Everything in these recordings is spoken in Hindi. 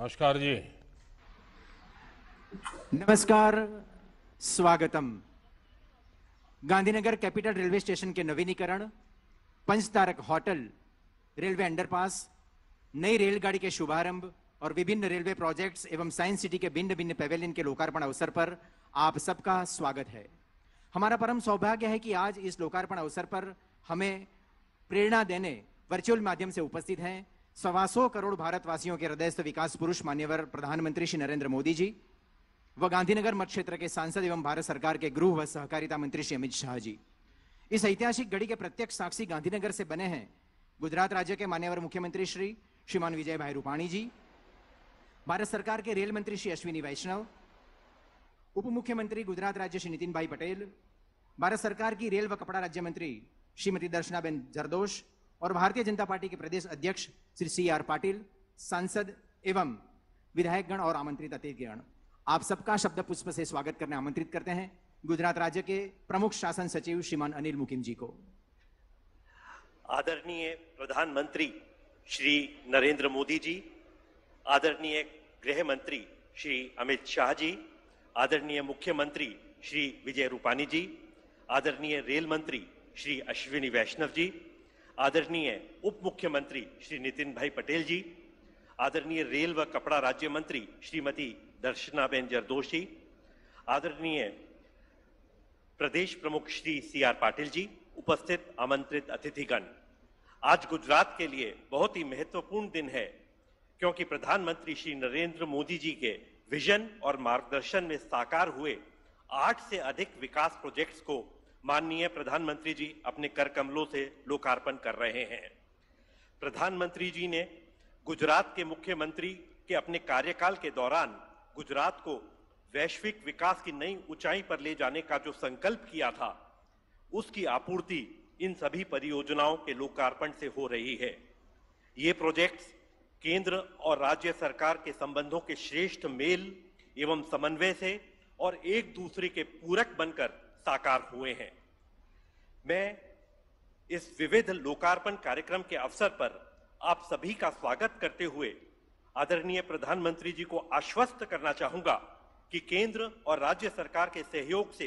नमस्कार जी नमस्कार स्वागतम गांधीनगर कैपिटल रेलवे स्टेशन के नवीनीकरण पंच तारक होटल रेलवे अंडरपास नई रेलगाड़ी के शुभारंभ और विभिन्न रेलवे प्रोजेक्ट्स एवं साइंस सिटी के भिन्न भिन्न पेवेलियन के लोकार्पण अवसर पर आप सबका स्वागत है हमारा परम सौभाग्य है कि आज इस लोकार्पण अवसर पर हमें प्रेरणा देने वर्चुअल माध्यम से उपस्थित हैं सवा सौ करोड़ भारतवासियों के हृदयस्थ विकास पुरुष मान्यवर प्रधानमंत्री श्री नरेंद्र मोदी जी व गांधीनगर मत क्षेत्र के सांसद एवं भारत सरकार के गृह व सहकारिता मंत्री श्री अमित शाह जी इस ऐतिहासिक घड़ी के प्रत्यक्ष साक्षी गांधीनगर से बने हैं गुजरात राज्य के मान्यवर मुख्यमंत्री श्री श्रीमान विजय भाई रूपाणी जी भारत सरकार के रेल मंत्री श्री अश्विनी वैष्णव उप मुख्यमंत्री गुजरात राज्य श्री नितिन भाई पटेल भारत सरकार की रेल व कपड़ा राज्य मंत्री श्रीमती दर्शनाबेन जरदोश और भारतीय जनता पार्टी के प्रदेश अध्यक्ष श्री सी आर पाटिल सांसद एवं विधायकगण और आमंत्रित अतिथिगण आप सबका शब्द पुष्प से स्वागत करने आमंत्रित करते हैं गुजरात राज्य के प्रमुख शासन सचिव श्रीमान अनिल मुकिम जी को आदरणीय प्रधानमंत्री श्री नरेंद्र मोदी जी आदरणीय गृह मंत्री श्री अमित शाह जी आदरणीय मुख्यमंत्री श्री विजय रूपानी जी आदरणीय रेल मंत्री श्री अश्विनी वैष्णव जी आदरणीय उप मुख्यमंत्री श्री नितिन भाई पटेल जी आदरणीय रेल व कपड़ा राज्य मंत्री श्रीमती दर्शनाबेन जरदोश जी आदरणीय प्रदेश प्रमुख श्री सी आर पाटिल जी उपस्थित आमंत्रित अतिथिगण आज गुजरात के लिए बहुत ही महत्वपूर्ण दिन है क्योंकि प्रधानमंत्री श्री नरेंद्र मोदी जी के विजन और मार्गदर्शन में साकार हुए आठ से अधिक विकास प्रोजेक्ट्स को माननीय प्रधानमंत्री जी अपने कर कमलों से लोकार्पण कर रहे हैं प्रधानमंत्री जी ने गुजरात के मुख्यमंत्री के अपने कार्यकाल के दौरान गुजरात को वैश्विक विकास की नई ऊंचाई पर ले जाने का जो संकल्प किया था उसकी आपूर्ति इन सभी परियोजनाओं के लोकार्पण से हो रही है ये प्रोजेक्ट्स केंद्र और राज्य सरकार के संबंधों के श्रेष्ठ मेल एवं समन्वय से और एक दूसरे के पूरक बनकर साकार हुए हैं मैं इस विविध लोकार्पण कार्यक्रम के अवसर पर आप सभी का स्वागत करते हुए आदरणीय प्रधानमंत्री जी को आश्वस्त करना चाहूंगा कि केंद्र और राज्य सरकार के सहयोग से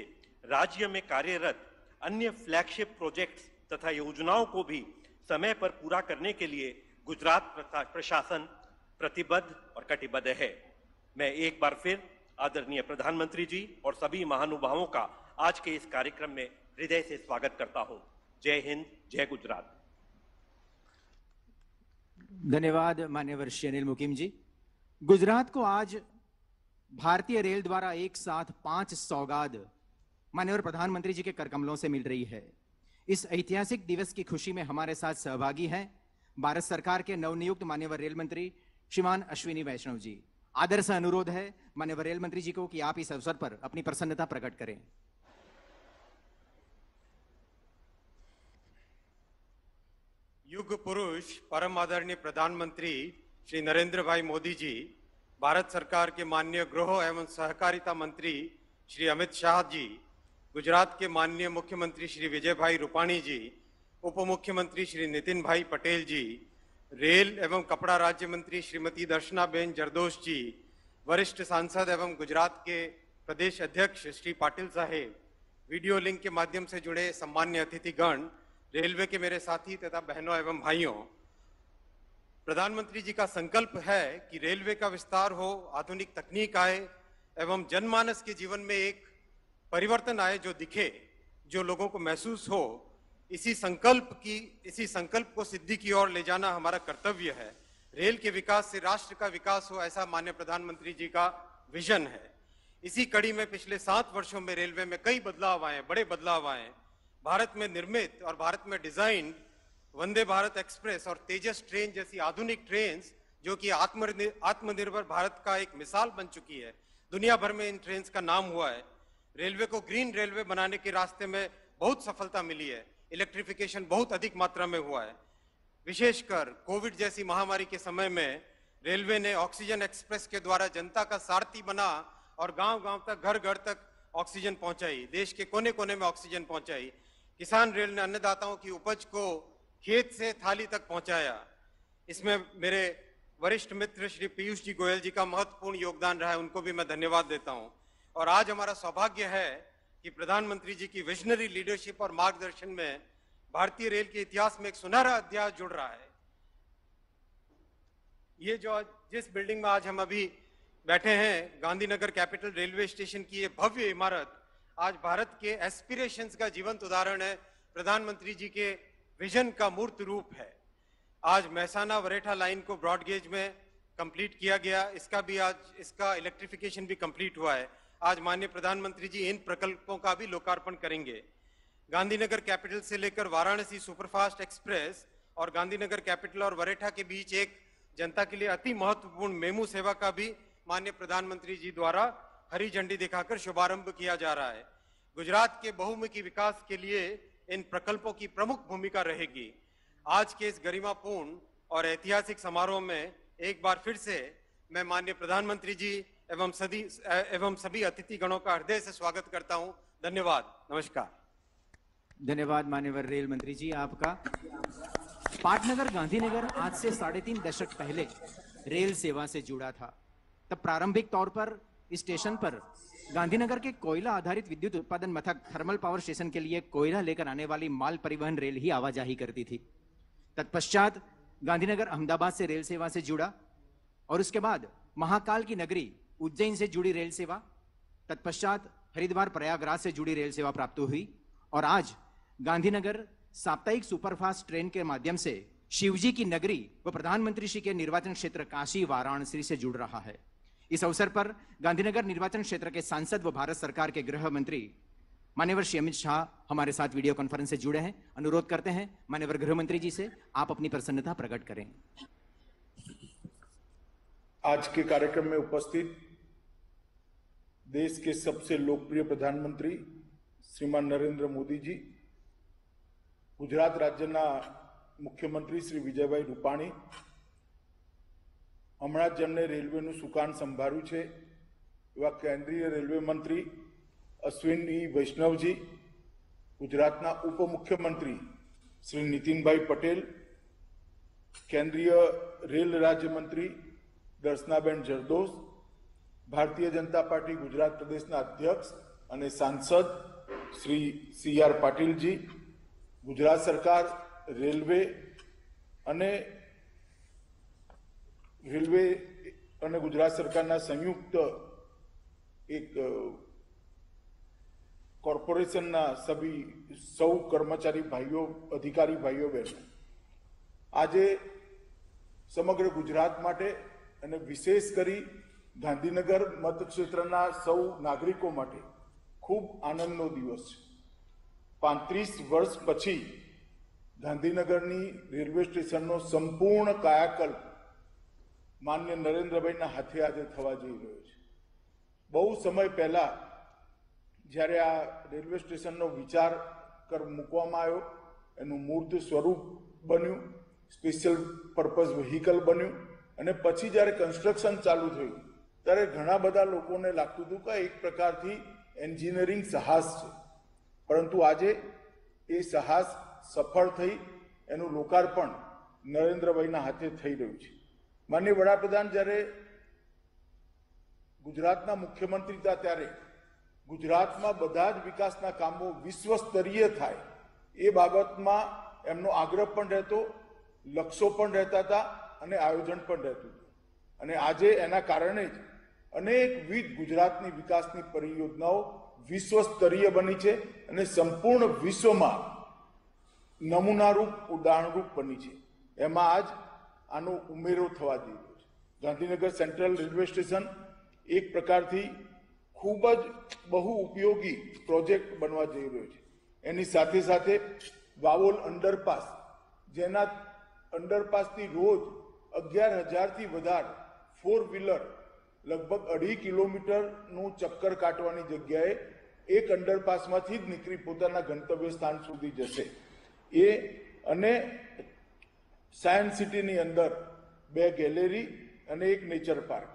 राज्य में कार्यरत अन्य फ्लैगशिप प्रोजेक्ट्स तथा योजनाओं को भी समय पर पूरा करने के लिए गुजरात प्रशासन प्रतिबद्ध और कटिबद्ध है मैं एक बार फिर आदरणीय प्रधानमंत्री जी और सभी महानुभावों का आज के इस कार्यक्रम में हृदय से स्वागत करता हूं जय हिंद जय गुजरात धन्यवाद मान्यवर श्री अनिल मुकीम जी गुजरात को आज भारतीय रेल द्वारा एक साथ पांच सौगाद मान्यवर प्रधानमंत्री जी के करकमलों से मिल रही है इस ऐतिहासिक दिवस की खुशी में हमारे साथ सहभागी हैं भारत सरकार के नवनियुक्त मान्यवर रेल मंत्री श्रीमान अश्विनी वैष्णव जी आदर से अनुरोध है मान्यवर रेल मंत्री जी को कि आप इस अवसर पर अपनी प्रसन्नता प्रकट करें युग पुरुष परम आदरणीय प्रधानमंत्री श्री नरेंद्र भाई मोदी जी भारत सरकार के माननीय गृह एवं सहकारिता मंत्री श्री अमित शाह जी गुजरात के माननीय मुख्यमंत्री श्री विजय भाई रूपाणी जी उप मुख्यमंत्री श्री नितिन भाई पटेल जी रेल एवं कपड़ा राज्य मंत्री श्रीमती दर्शनाबेन जरदोश जी वरिष्ठ सांसद एवं गुजरात के प्रदेश अध्यक्ष श्री पाटिल साहेब वीडियो लिंक के माध्यम से जुड़े सम्मान्य अतिथिगण रेलवे के मेरे साथी तथा बहनों एवं भाइयों प्रधानमंत्री जी का संकल्प है कि रेलवे का विस्तार हो आधुनिक तकनीक आए एवं जनमानस के जीवन में एक परिवर्तन आए जो दिखे जो लोगों को महसूस हो इसी संकल्प की इसी संकल्प को सिद्धि की ओर ले जाना हमारा कर्तव्य है रेल के विकास से राष्ट्र का विकास हो ऐसा मान्य प्रधानमंत्री जी का विजन है इसी कड़ी में पिछले सात वर्षों में रेलवे में कई बदलाव आए बड़े बदलाव आए भारत में निर्मित और भारत में डिजाइन वंदे भारत एक्सप्रेस और तेजस ट्रेन जैसी आधुनिक ट्रेन जो कि आत्मनिर्भर भारत का एक मिसाल बन चुकी है दुनिया भर में इन ट्रेन का नाम हुआ है रेलवे को ग्रीन रेलवे बनाने के रास्ते में बहुत सफलता मिली है इलेक्ट्रिफिकेशन बहुत अधिक मात्रा में हुआ है विशेषकर कोविड जैसी महामारी के समय में रेलवे ने ऑक्सीजन एक्सप्रेस के द्वारा जनता का सारथी बना और गांव-गांव तक घर घर तक ऑक्सीजन पहुंचाई देश के कोने कोने में ऑक्सीजन पहुंचाई किसान रेल ने अन्नदाताओं की उपज को खेत से थाली तक पहुंचाया इसमें मेरे वरिष्ठ मित्र श्री पीयूष जी गोयल जी का महत्वपूर्ण योगदान रहा है उनको भी मैं धन्यवाद देता हूं और आज हमारा सौभाग्य है कि प्रधानमंत्री जी की विजनरी लीडरशिप और मार्गदर्शन में भारतीय रेल के इतिहास में एक सुनहरा अध्याय जुड़ रहा है ये जो जिस बिल्डिंग में आज हम अभी बैठे हैं गांधीनगर कैपिटल रेलवे स्टेशन की ये भव्य इमारत आज भारत के एस्पिरेशंस का जीवंत उदाहरण है प्रधानमंत्री जी के विजन का मूर्त रूप है आज महसाना वरेठा लाइन को ब्रॉडगेज में कंप्लीट किया गया इसका भी आज इसका इलेक्ट्रिफिकेशन भी कंप्लीट हुआ है आज माननीय प्रधानमंत्री जी इन प्रकल्पों का भी लोकार्पण करेंगे गांधीनगर कैपिटल से लेकर वाराणसी सुपरफास्ट एक्सप्रेस और गांधीनगर कैपिटल और वरेठा के बीच एक जनता के लिए अति महत्वपूर्ण मेमू सेवा का भी माननीय प्रधानमंत्री जी द्वारा हरी झंडी दिखाकर शुभारंभ किया जा रहा है गुजरात के बहुमुखी विकास के लिए इन प्रकल्पों की प्रमुख भूमिका रहेगी आज के इस गरिमापूर्ण और ऐतिहासिक समारोह में एक बार फिर से मैं माननीय प्रधानमंत्री जी एवं सदी एवं सभी अतिथिगणों का हृदय से स्वागत करता हूं धन्यवाद नमस्कार धन्यवाद मान्यवर रेल मंत्री जी आपका पाटनगर गांधीनगर आज से साढ़े तीन दशक पहले रेल सेवा से जुड़ा था तब प्रारंभिक तौर पर स्टेशन पर गांधीनगर के कोयला आधारित विद्युत उत्पादन मथक थर्मल पावर स्टेशन के लिए कोयला लेकर आने वाली माल परिवहन रेल ही आवाजाही करती थी तत्पश्चात गांधीनगर अहमदाबाद से रेल सेवा से जुड़ा और उसके बाद महाकाल की नगरी उज्जैन से जुड़ी रेल सेवा तत्पश्चात हरिद्वार प्रयागराज से जुड़ी रेल सेवा प्राप्त हुई और आज गांधीनगर साप्ताहिक सुपरफास्ट ट्रेन के माध्यम से शिवजी की नगरी व प्रधानमंत्री श्री के निर्वाचन क्षेत्र काशी वाराणसी से जुड़ रहा है इस अवसर पर गांधीनगर निर्वाचन क्षेत्र के सांसद व भारत सरकार के गृह मंत्री मान्यवर श्री अमित शाह हमारे साथ वीडियो कॉन्फ्रेंस से जुड़े हैं अनुरोध करते हैं मान्यवर गृह मंत्री जी से आप अपनी प्रसन्नता प्रकट करें आज के कार्यक्रम में उपस्थित देश के सबसे लोकप्रिय प्रधानमंत्री श्रीमान શ્રીમાન નરેન્દ્ર મોદીજી ગુજરાત मुख्यमंत्री श्री विजय भाई रूपाणी હમણાં જેમને રેલવેનું સુકાન સંભાળ્યું છે એવા કેન્દ્રીય રેલવે મંત્રી અશ્વિની વૈષ્ણવજી ગુજરાતના ઉપમુખ્યમંત્રી શ્રી નીતિનભાઈ પટેલ કેન્દ્રીય રેલ રાજ્યમંત્રી દર્શનાબેન જરદોસ ભારતીય જનતા પાર્ટી ગુજરાત પ્રદેશના અધ્યક્ષ અને સાંસદ શ્રી સી આર પાટીલજી ગુજરાત સરકાર રેલવે અને રેલવે અને ગુજરાત સરકારના સંયુક્ત એક કોર્પોરેશનના સભી સૌ કર્મચારી ભાઈઓ અધિકારી ભાઈઓ બહેનો આજે સમગ્ર ગુજરાત માટે અને વિશેષ કરી ગાંધીનગર મતક્ષેત્રના સૌ નાગરિકો માટે ખૂબ આનંદનો દિવસ છે પાંત્રીસ વર્ષ પછી ગાંધીનગરની રેલવે સ્ટેશનનો સંપૂર્ણ કાયાકલ્પ માન્ય નરેન્દ્રભાઈના હાથે હાથે થવા જઈ રહ્યો છે બહુ સમય પહેલાં જ્યારે આ રેલવે સ્ટેશનનો વિચાર કર મૂકવામાં આવ્યો એનું મૂર્ત સ્વરૂપ બન્યું સ્પેશિયલ પર્પઝ વ્હીકલ બન્યું અને પછી જ્યારે કન્સ્ટ્રક્શન ચાલુ થયું ત્યારે ઘણા બધા લોકોને લાગતું હતું કે એક પ્રકારથી એન્જિનિયરિંગ સાહસ છે પરંતુ આજે એ સાહસ સફળ થઈ એનું લોકાર્પણ નરેન્દ્રભાઈના હાથે થઈ રહ્યું છે માનનીય વડાપ્રધાન જ્યારે ગુજરાતના મુખ્યમંત્રી હતા ત્યારે ગુજરાતમાં બધા જ વિકાસના કામો વિશ્વસ્તરીય થાય એ બાબતમાં એમનો આગ્રહ પણ રહેતો લક્ષો પણ રહેતા હતા અને આયોજન પણ રહેતું હતું અને આજે એના કારણે જ અનેકવિધ ગુજરાતની વિકાસની પરિયોજનાઓ વિશ્વસ્તરીય બની છે અને સંપૂર્ણ વિશ્વમાં નમૂનારૂપ ઉદાહરણરૂપ બની છે એમાં આજ આનો ઉમેરો થવા જઈ રહ્યો છે ગાંધીનગર સેન્ટ્રલ રેલવે સ્ટેશન એક પ્રકારથી ખૂબ જ બહુ ઉપયોગી પ્રોજેક્ટ બનવા જઈ રહ્યો છે એની સાથે સાથે વાવોલ અંડરપાસ જેના અંડરપાસથી રોજ અગિયાર હજારથી વધારે ફોર વ્હીલર લગભગ અઢી કિલોમીટરનું ચક્કર કાટવાની જગ્યાએ એક અંડરપાસમાંથી જ નીકળી પોતાના ગંતવ્ય સ્થાન સુધી જશે એ અને સાયન્સ સિટીની અંદર બે ગેલેરી અને એક નેચર પાર્ક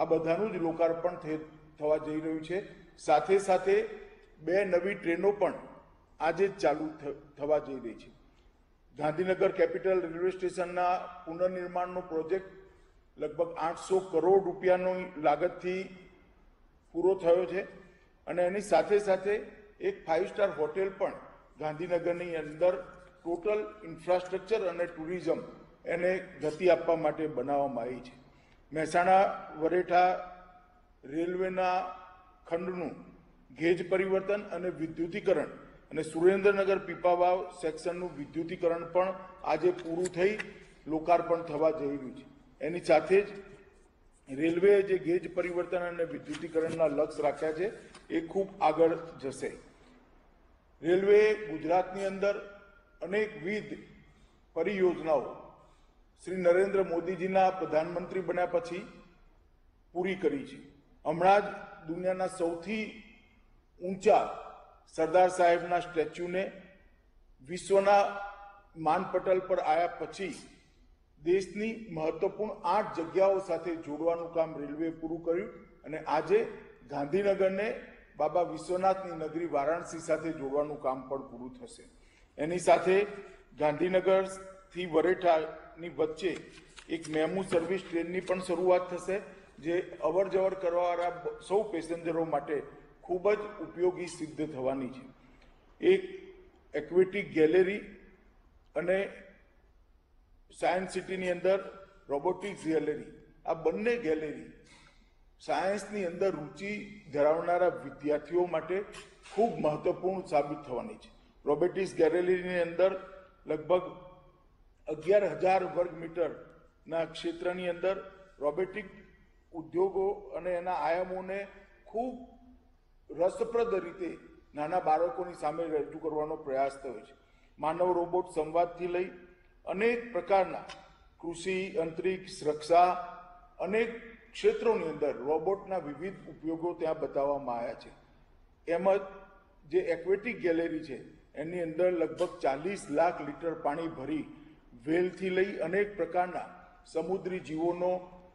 આ બધાનું જ લોકાર્પણ થવા જઈ રહ્યું છે સાથે સાથે બે નવી ટ્રેનો પણ આજે જ ચાલુ થવા જઈ રહી છે ગાંધીનગર કેપિટલ રેલવે સ્ટેશનના પુનર્નિર્માણનો પ્રોજેક્ટ લગભગ આઠસો કરોડ રૂપિયાની લાગતથી પૂરો થયો છે અને એની સાથે સાથે એક ફાઇવ સ્ટાર હોટેલ પણ ગાંધીનગરની અંદર ટોટલ ઇન્ફ્રાસ્ટ્રક્ચર અને ટુરિઝમ એને ગતિ આપવા માટે બનાવવામાં આવી છે મહેસાણા વરેઠા રેલવેના ખંડનું ગેજ પરિવર્તન અને વિદ્યુતીકરણ અને સુરેન્દ્રનગર પીપાવાવ સેક્શનનું વિદ્યુતીકરણ પણ આજે પૂરું થઈ લોકાર્પણ થવા જઈ રહ્યું છે એની સાથે જ રેલવેએ જે ગેજ પરિવર્તન અને વિદ્યુતીકરણના લક્ષ્ય રાખ્યા છે એ ખૂબ આગળ જશે રેલવેએ ગુજરાતની અંદર અનેકવિધ પરિયોજનાઓ શ્રી નરેન્દ્ર મોદીજીના પ્રધાનમંત્રી બન્યા પછી પૂરી કરી છે હમણાં જ દુનિયાના સૌથી ઊંચા સરદાર સાહેબના સ્ટેચ્યુને વિશ્વના માનપટલ પર આવ્યા પછી દેશની મહત્વપૂર્ણ આઠ જગ્યાઓ સાથે જોડવાનું કામ રેલવે પૂરું કર્યું અને આજે ગાંધીનગરને બાબા વિશ્વનાથની નગરી વારાણસી સાથે જોડવાનું કામ પણ પૂરું થશે એની સાથે ગાંધીનગરથી વરેઠાની વચ્ચે એક મેમુ સર્વિસ ટ્રેનની પણ શરૂઆત થશે જે અવર જવર કરવાવાળા સૌ પેસેન્જરો માટે ખૂબ જ ઉપયોગી સિદ્ધ થવાની છે એક એક્વિટી ગેલેરી અને સાયન્સ સિટીની અંદર રોબોટિક્સ ગેલેરી આ બંને ગેલેરી સાયન્સની અંદર રુચિ ધરાવનારા વિદ્યાર્થીઓ માટે ખૂબ મહત્વપૂર્ણ સાબિત થવાની છે રોબેટિસ ગેરેલીની અંદર લગભગ અગિયાર હજાર વર્ગ મીટરના ક્ષેત્રની અંદર રોબેટિક ઉદ્યોગો અને એના આયામોને ખૂબ રસપ્રદ રીતે નાના બાળકોની સામે રજૂ કરવાનો પ્રયાસ થયો છે માનવ રોબોટ સંવાદથી લઈ અનેક પ્રકારના કૃષિ અંતરિક્ષ રક્ષા અનેક ક્ષેત્રોની અંદર રોબોટના વિવિધ ઉપયોગો ત્યાં બતાવવામાં આવ્યા છે એમજ જે એક્વેટિક ગેલેરી છે એની અંદર લગભગ ચાલીસ લાખ લીટર પાણી ભરી વેલથી લઈ અનેક પ્રકારના સમુદ્રી જીવોનો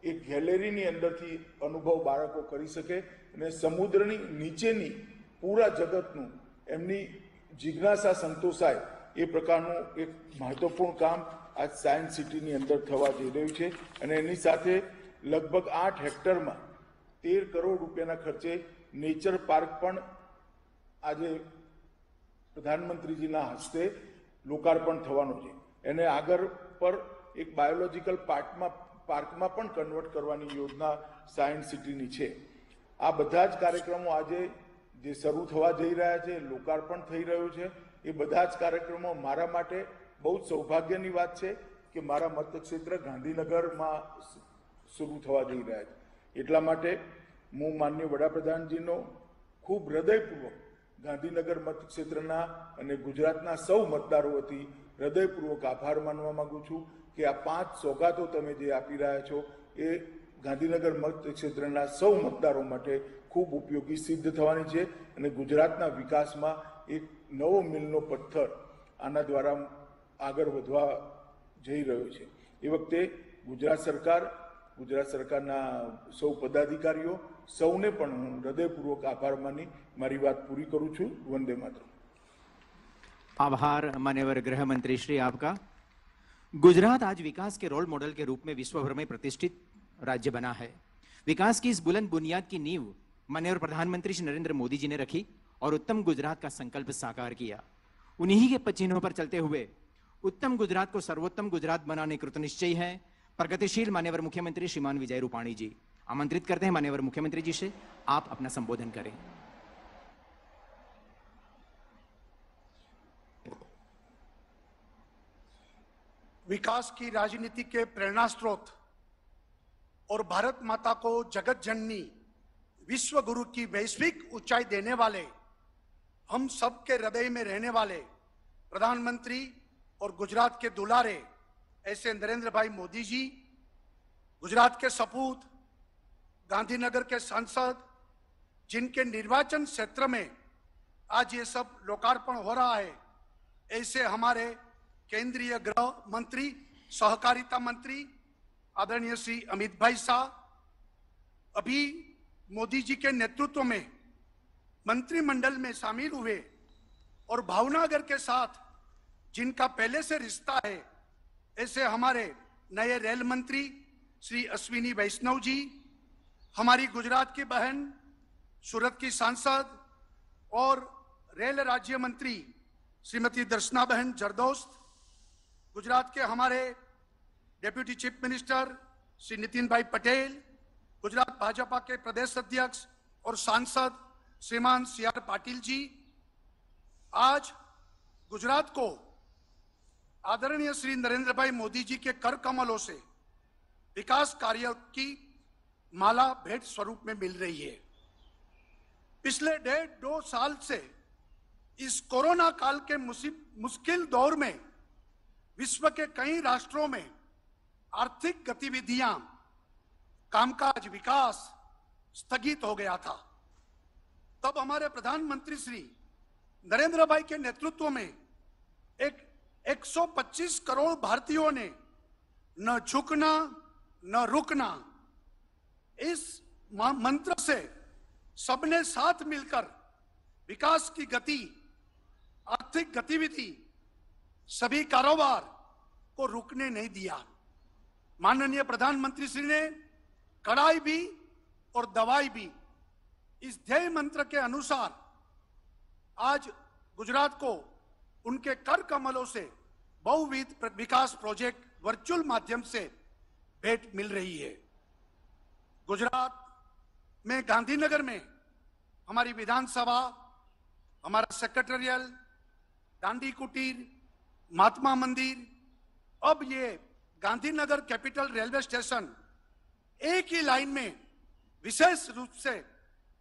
એક ગેલેરીની અંદરથી અનુભવ બાળકો કરી શકે અને સમુદ્રની નીચેની પૂરા જગતનું એમની જિજ્ઞાસા સંતોષાય એ પ્રકારનું એક મહત્વપૂર્ણ કામ આજ સાયન્સ સિટીની અંદર થવા જઈ રહ્યું છે અને એની સાથે લગભગ આઠ હેક્ટરમાં તેર કરોડ રૂપિયાના ખર્ચે નેચર પાર્ક પણ આજે પ્રધાનમંત્રીજીના હસ્તે લોકાર્પણ થવાનું છે એને આગળ પર એક બાયોલોજીકલ પાર્કમાં પાર્કમાં પણ કન્વર્ટ કરવાની યોજના સાયન્સ સિટીની છે આ બધા જ કાર્યક્રમો આજે જે શરૂ થવા જઈ રહ્યા છે લોકાર્પણ થઈ રહ્યું છે એ બધા જ કાર્યક્રમો મારા માટે બહુ જ સૌભાગ્યની વાત છે કે મારા મતક્ષેત્ર ગાંધીનગરમાં શરૂ થવા જઈ રહ્યા છે એટલા માટે હું માન્ય વડાપ્રધાનજીનો ખૂબ હૃદયપૂર્વક ગાંધીનગર મતક્ષેત્રના અને ગુજરાતના સૌ મતદારો વતી હૃદયપૂર્વક આભાર માનવા માગું છું કે આ પાંચ સોગાતો તમે જે આપી રહ્યા છો એ ગાંધીનગર મતક્ષેત્રના સૌ મતદારો માટે ખૂબ ઉપયોગી સિદ્ધ થવાની છે અને ગુજરાતના વિકાસમાં એક નવો મિલનો પથ્થર આના દ્વારા આગળ વધવા જઈ રહ્યો છે એ વખતે ગુજરાત સરકાર ગુજરાત સરકારના સૌ પદાધિકારીઓ સૌને પણ हृदयपूर्वक आभार આભાર मारी बात पूरी करू छु वंदे વંદે आभार मान्यवर गृह मंत्री श्री आपका गुजरात आज विकास के रोल मॉडल के रूप में विश्वभर में प्रतिष्ठित राज्य बना है विकास की इस बुलंद बुनियाद की नींव माननीय प्रधानमंत्री श्री नरेंद्र मोदी जी ने रखी और उत्तम गुजरात का संकल्प साकार किया उन्हीं के पचिन्हों पर चलते हुए उत्तम गुजरात को सर्वोत्तम गुजरात बनाने कृतनिश्चयी है प्रगतिशील मान्यवर मुख्यमंत्री श्रीमान विजय रूपाणी जी आमंत्रित करते हैं मान्यवर मुख्यमंत्री जी से आप अपना संबोधन करें विकास की राजनीति के प्रेरणा स्रोत और भारत माता को जगत जननी विश्व गुरु की वैश्विक ऊंचाई देने वाले हम सबके हृदय में रहने वाले प्रधानमंत्री और गुजरात के दुलारे ऐसे नरेंद्र भाई मोदी जी गुजरात के सपूत गांधीनगर के सांसद जिनके निर्वाचन क्षेत्र में आज ये सब लोकार्पण हो रहा है ऐसे हमारे केंद्रीय गृह मंत्री सहकारिता मंत्री आदरणीय श्री अमित भाई शाह अभी मोदी जी के नेतृत्व में मंत्रिमंडल में शामिल हुए और भावनागर के साथ जिनका पहले से रिश्ता है ऐसे हमारे नए रेल मंत्री श्री अश्विनी वैष्णव जी हमारी गुजरात की बहन सूरत की सांसद और रेल राज्य मंत्री श्रीमती दर्शना बहन जरदोस्त गुजरात के हमारे deputy chief minister Shri Nitin bhai Patel Gujarat Bhajpa के प्रदेश अध्यक्ष और सांसद श्रीमान सी आर पाटिल जी आज गुजरात को आदरणीय श्री नरेंद्र भाई मोदी जी के कर कमलों से विकास कार्य की माला भेंट स्वरूप में मिल रही है पिछले डेढ़ दो साल से इस कोरोना काल के मुश्किल दौर में विश्व के कई राष्ट्रों में आर्थिक गतिविधियां कामकाज विकास स्थगित हो गया था तब हमारे प्रधानमंत्री श्री नरेंद्र भाई के नेतृत्व में एक 125 करोड़ भारतीयों ने न झुकना न रुकना इस मंत्र से सबने साथ मिलकर विकास की गति आर्थिक गतिविधि सभी कारोबार को रुकने नहीं दिया माननीय प्रधानमंत्री श्री ने कड़ाई भी और दवाई भी इस ध्येय मंत्र के अनुसार आज गुजरात को उनके कर कमलों से बहुविध विकास प्रोजेक्ट वर्चुअल माध्यम से भेंट मिल रही है गुजरात में गांधीनगर में हमारी विधानसभा हमारा सेक्रेटरियल दांडी कुटीर महात्मा मंदिर अब ये गांधीनगर कैपिटल रेलवे स्टेशन एक ही लाइन में विशेष रूप से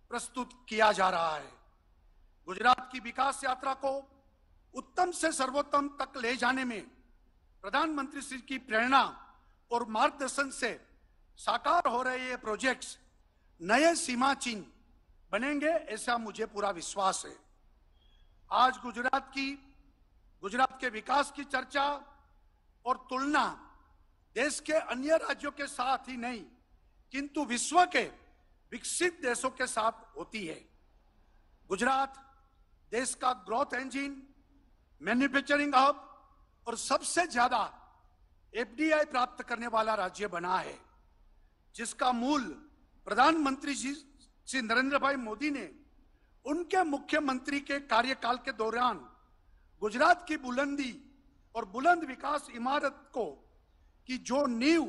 प्रस्तुत किया जा रहा है गुजरात की विकास यात्रा को उत्तम से सर्वोत्तम तक ले जाने में प्रधानमंत्री श्री की प्रेरणा और मार्गदर्शन से साकार हो रहे ये प्रोजेक्ट्स नए सीमा चिन्ह बनेंगे ऐसा मुझे पूरा विश्वास है आज गुजरात की गुजरात के विकास की चर्चा और तुलना देश के अन्य राज्यों के साथ ही नहीं किंतु विश्व के विकसित देशों के साथ होती है गुजरात देश का ग्रोथ इंजन मैन्युफैक्चरिंग हब और सबसे ज्यादा एफडीआई प्राप्त करने वाला राज्य बना है जिसका मूल प्रधानमंत्री जी श्री नरेंद्र भाई मोदी ने उनके मुख्यमंत्री के कार्यकाल के दौरान गुजरात की बुलंदी और बुलंद विकास इमारत को की जो नींव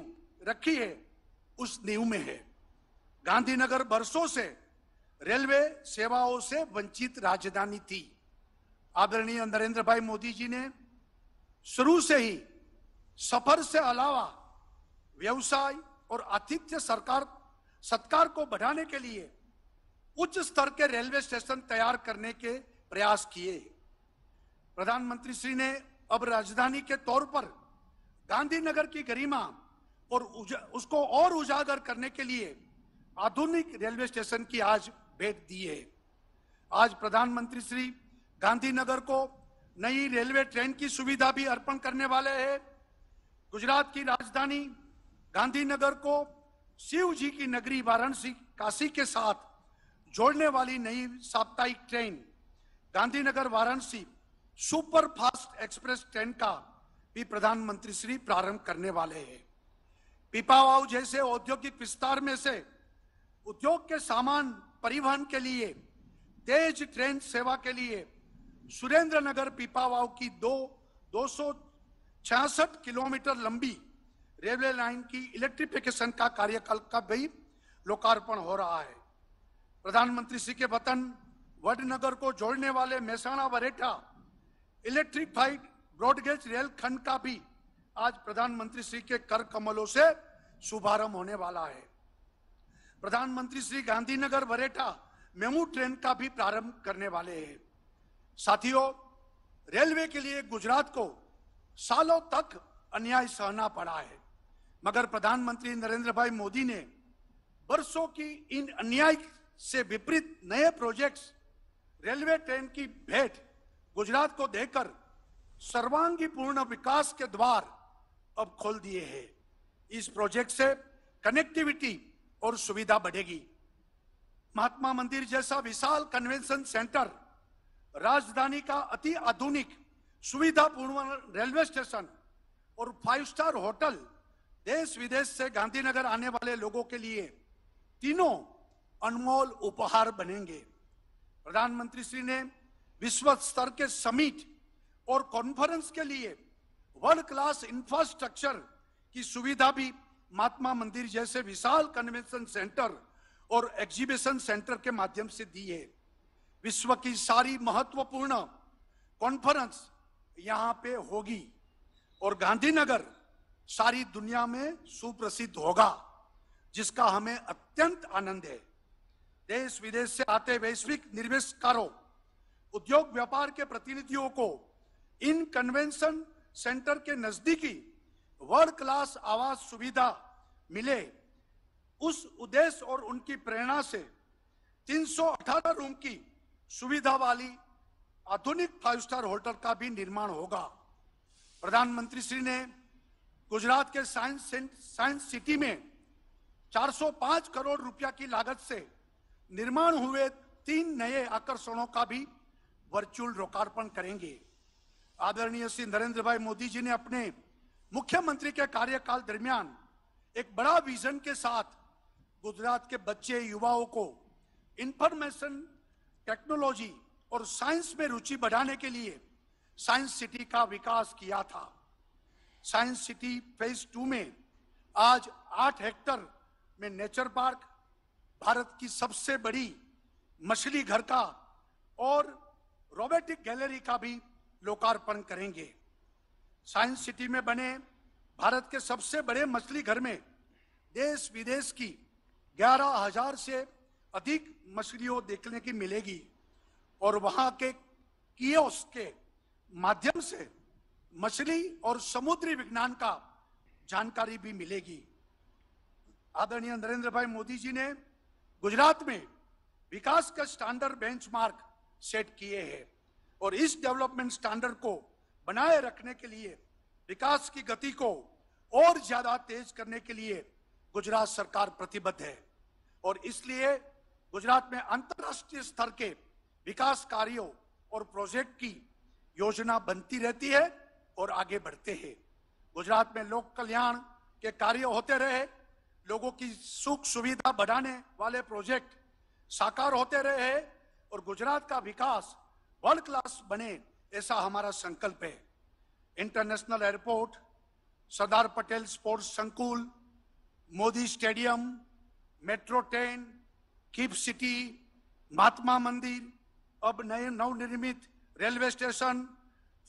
रखी है उस नींव में है गांधीनगर बरसों से रेलवे सेवाओं से वंचित राजधानी थी आदरणीय नरेंद्र भाई मोदी जी ने शुरू से ही सफर से अलावा व्यवसाय और आतिथ्य सरकार सत्कार को बढ़ाने के लिए उच्च स्तर के रेलवे स्टेशन तैयार करने के प्रयास किए प्रधानमंत्री श्री ने अब राजधानी के तौर पर गांधीनगर की गरिमा और उसको और उजागर करने के लिए आधुनिक रेलवे स्टेशन की आज भेंट दी है आज प्रधानमंत्री श्री गांधीनगर को नई रेलवे ट्रेन की सुविधा भी अर्पण करने वाले हैं गुजरात की राजधानी गांधीनगर को शिव जी की नगरी वाराणसी काशी के साथ जोड़ने वाली नई साप्ताहिक train Gandhinagar Varanasi super fast express train का भी प्रधानमंत्री श्री प्रारंभ करने वाले हैं पिपावाव जैसे औद्योगिक विस्तार में से उद्योग के सामान परिवहन के लिए तेज ट्रेन सेवा के लिए सुरेंद्र नगर पिपावाव की दो दो किलोमीटर लंबी रेलवे लाइन की इलेक्ट्रिफिकेशन का कार्यकाल का भी लोकार्पण हो रहा है प्रधानमंत्री श्री के वतन वडनगर को जोड़ने वाले Mehsana Varetha electrified broad gauge rail खंड का भी आज प्रधानमंत्री श्री के कर कमलों से शुभारंभ होने वाला है प्रधानमंत्री श्री गांधीनगर वरेठा मेमू ट्रेन का भी प्रारंभ करने वाले हैं साथियों रेलवे के लिए गुजरात को सालों तक अन्याय सहना पड़ा है मगर प्रधानमंत्री नरेंद्र भाई मोदी ने बरसों की इन अन्याय से विपरीत नए प्रोजेक्ट्स रेलवे ट्रेन की भेंट गुजरात को देकर सर्वांगी पूर्ण विकास के द्वार अब खोल दिए हैं इस प्रोजेक्ट से कनेक्टिविटी और सुविधा बढ़ेगी महात्मा मंदिर जैसा विशाल कन्वेंशन सेंटर राजधानी का अति आधुनिक सुविधापूर्ण रेलवे स्टेशन और फाइव स्टार होटल देश विदेश से गांधीनगर आने वाले लोगों के लिए तीनों अनमोल उपहार बनेंगे प्रधानमंत्री श्री ने विश्व स्तर के समिट और कॉन्फ्रेंस के लिए वर्ल्ड क्लास इंफ्रास्ट्रक्चर की सुविधा भी महात्मा मंदिर जैसे विशाल कन्वेंशन सेंटर और एग्जीबिशन सेंटर के माध्यम से दी है विश्व की सारी महत्वपूर्ण कॉन्फ्रेंस यहाँ पे होगी और गांधीनगर सारी दुनिया में सुप्रसिद्ध होगा जिसका हमें अत्यंत आनंद है देश विदेश से आते वैश्विक निर्वेशकारों उद्योग व्यापार के प्रतिनिधियों को इन कन्वेंशन सेंटर के नजदीकी वर्ल्ड क्लास आवास सुविधा मिले उस उद्देश्य और उनकी प्रेरणा से 318 रूम की सुविधा वाली आधुनिक फाइव स्टार होटल का भी निर्माण होगा प्रधानमंत्री श्री ने गुजरात के साइंस साइंस सिटी में 405 करोड़ रुपया की लागत से निर्माण हुए तीन नए आकर्षणों का भी वर्चुअल लोकार्पण करेंगे आदरणीय श्री नरेंद्र भाई मोदी जी ने अपने मुख्यमंत्री के कार्यकाल दरमियान एक बड़ा विजन के साथ गुजरात के बच्चे युवाओं को इंफॉर्मेशन टेक्नोलॉजी और साइंस में रुचि बढ़ाने के लिए साइंस सिटी का विकास किया था साइंस सिटी फेज टू में आज आठ हेक्टर में नेचर पार्क भारत की सबसे बड़ी मछली घर का और रोबोटिक गैलरी का भी लोकार्पण करेंगे साइंस सिटी में बने भारत के सबसे बड़े मछली घर में देश विदेश की ग्यारह हजार से अधिक मछलियों देखने की मिलेगी और वहां के कियोस्क के माध्यम से मछली और समुद्री विज्ञान का जानकारी भी मिलेगी आदरणीय नरेंद्र भाई मोदी जी ने गुजरात में विकास का स्टैंडर्ड बेंचमार्क सेट किए हैं और इस डेवलपमेंट स्टैंडर्ड को बनाए रखने के लिए विकास की गति को और ज्यादा तेज करने के लिए गुजरात सरकार प्रतिबद्ध है और इसलिए गुजरात में अंतरराष्ट्रीय स्तर के विकास कार्यों और प्रोजेक्ट की योजना बनती रहती है और आगे बढ़ते हैं गुजरात में लोक कल्याण के कार्य होते रहे लोगों की सुख सुविधा बढ़ाने वाले प्रोजेक्ट साकार होते रहे और गुजरात का विकास वर्ल्ड क्लास बने ऐसा हमारा संकल्प है international airport Sardar Patel sports संकुल मोदी स्टेडियम मेट्रो ट्रेन कीप सिटी महात्मा मंदिर अब नए नवनिर्मित railway station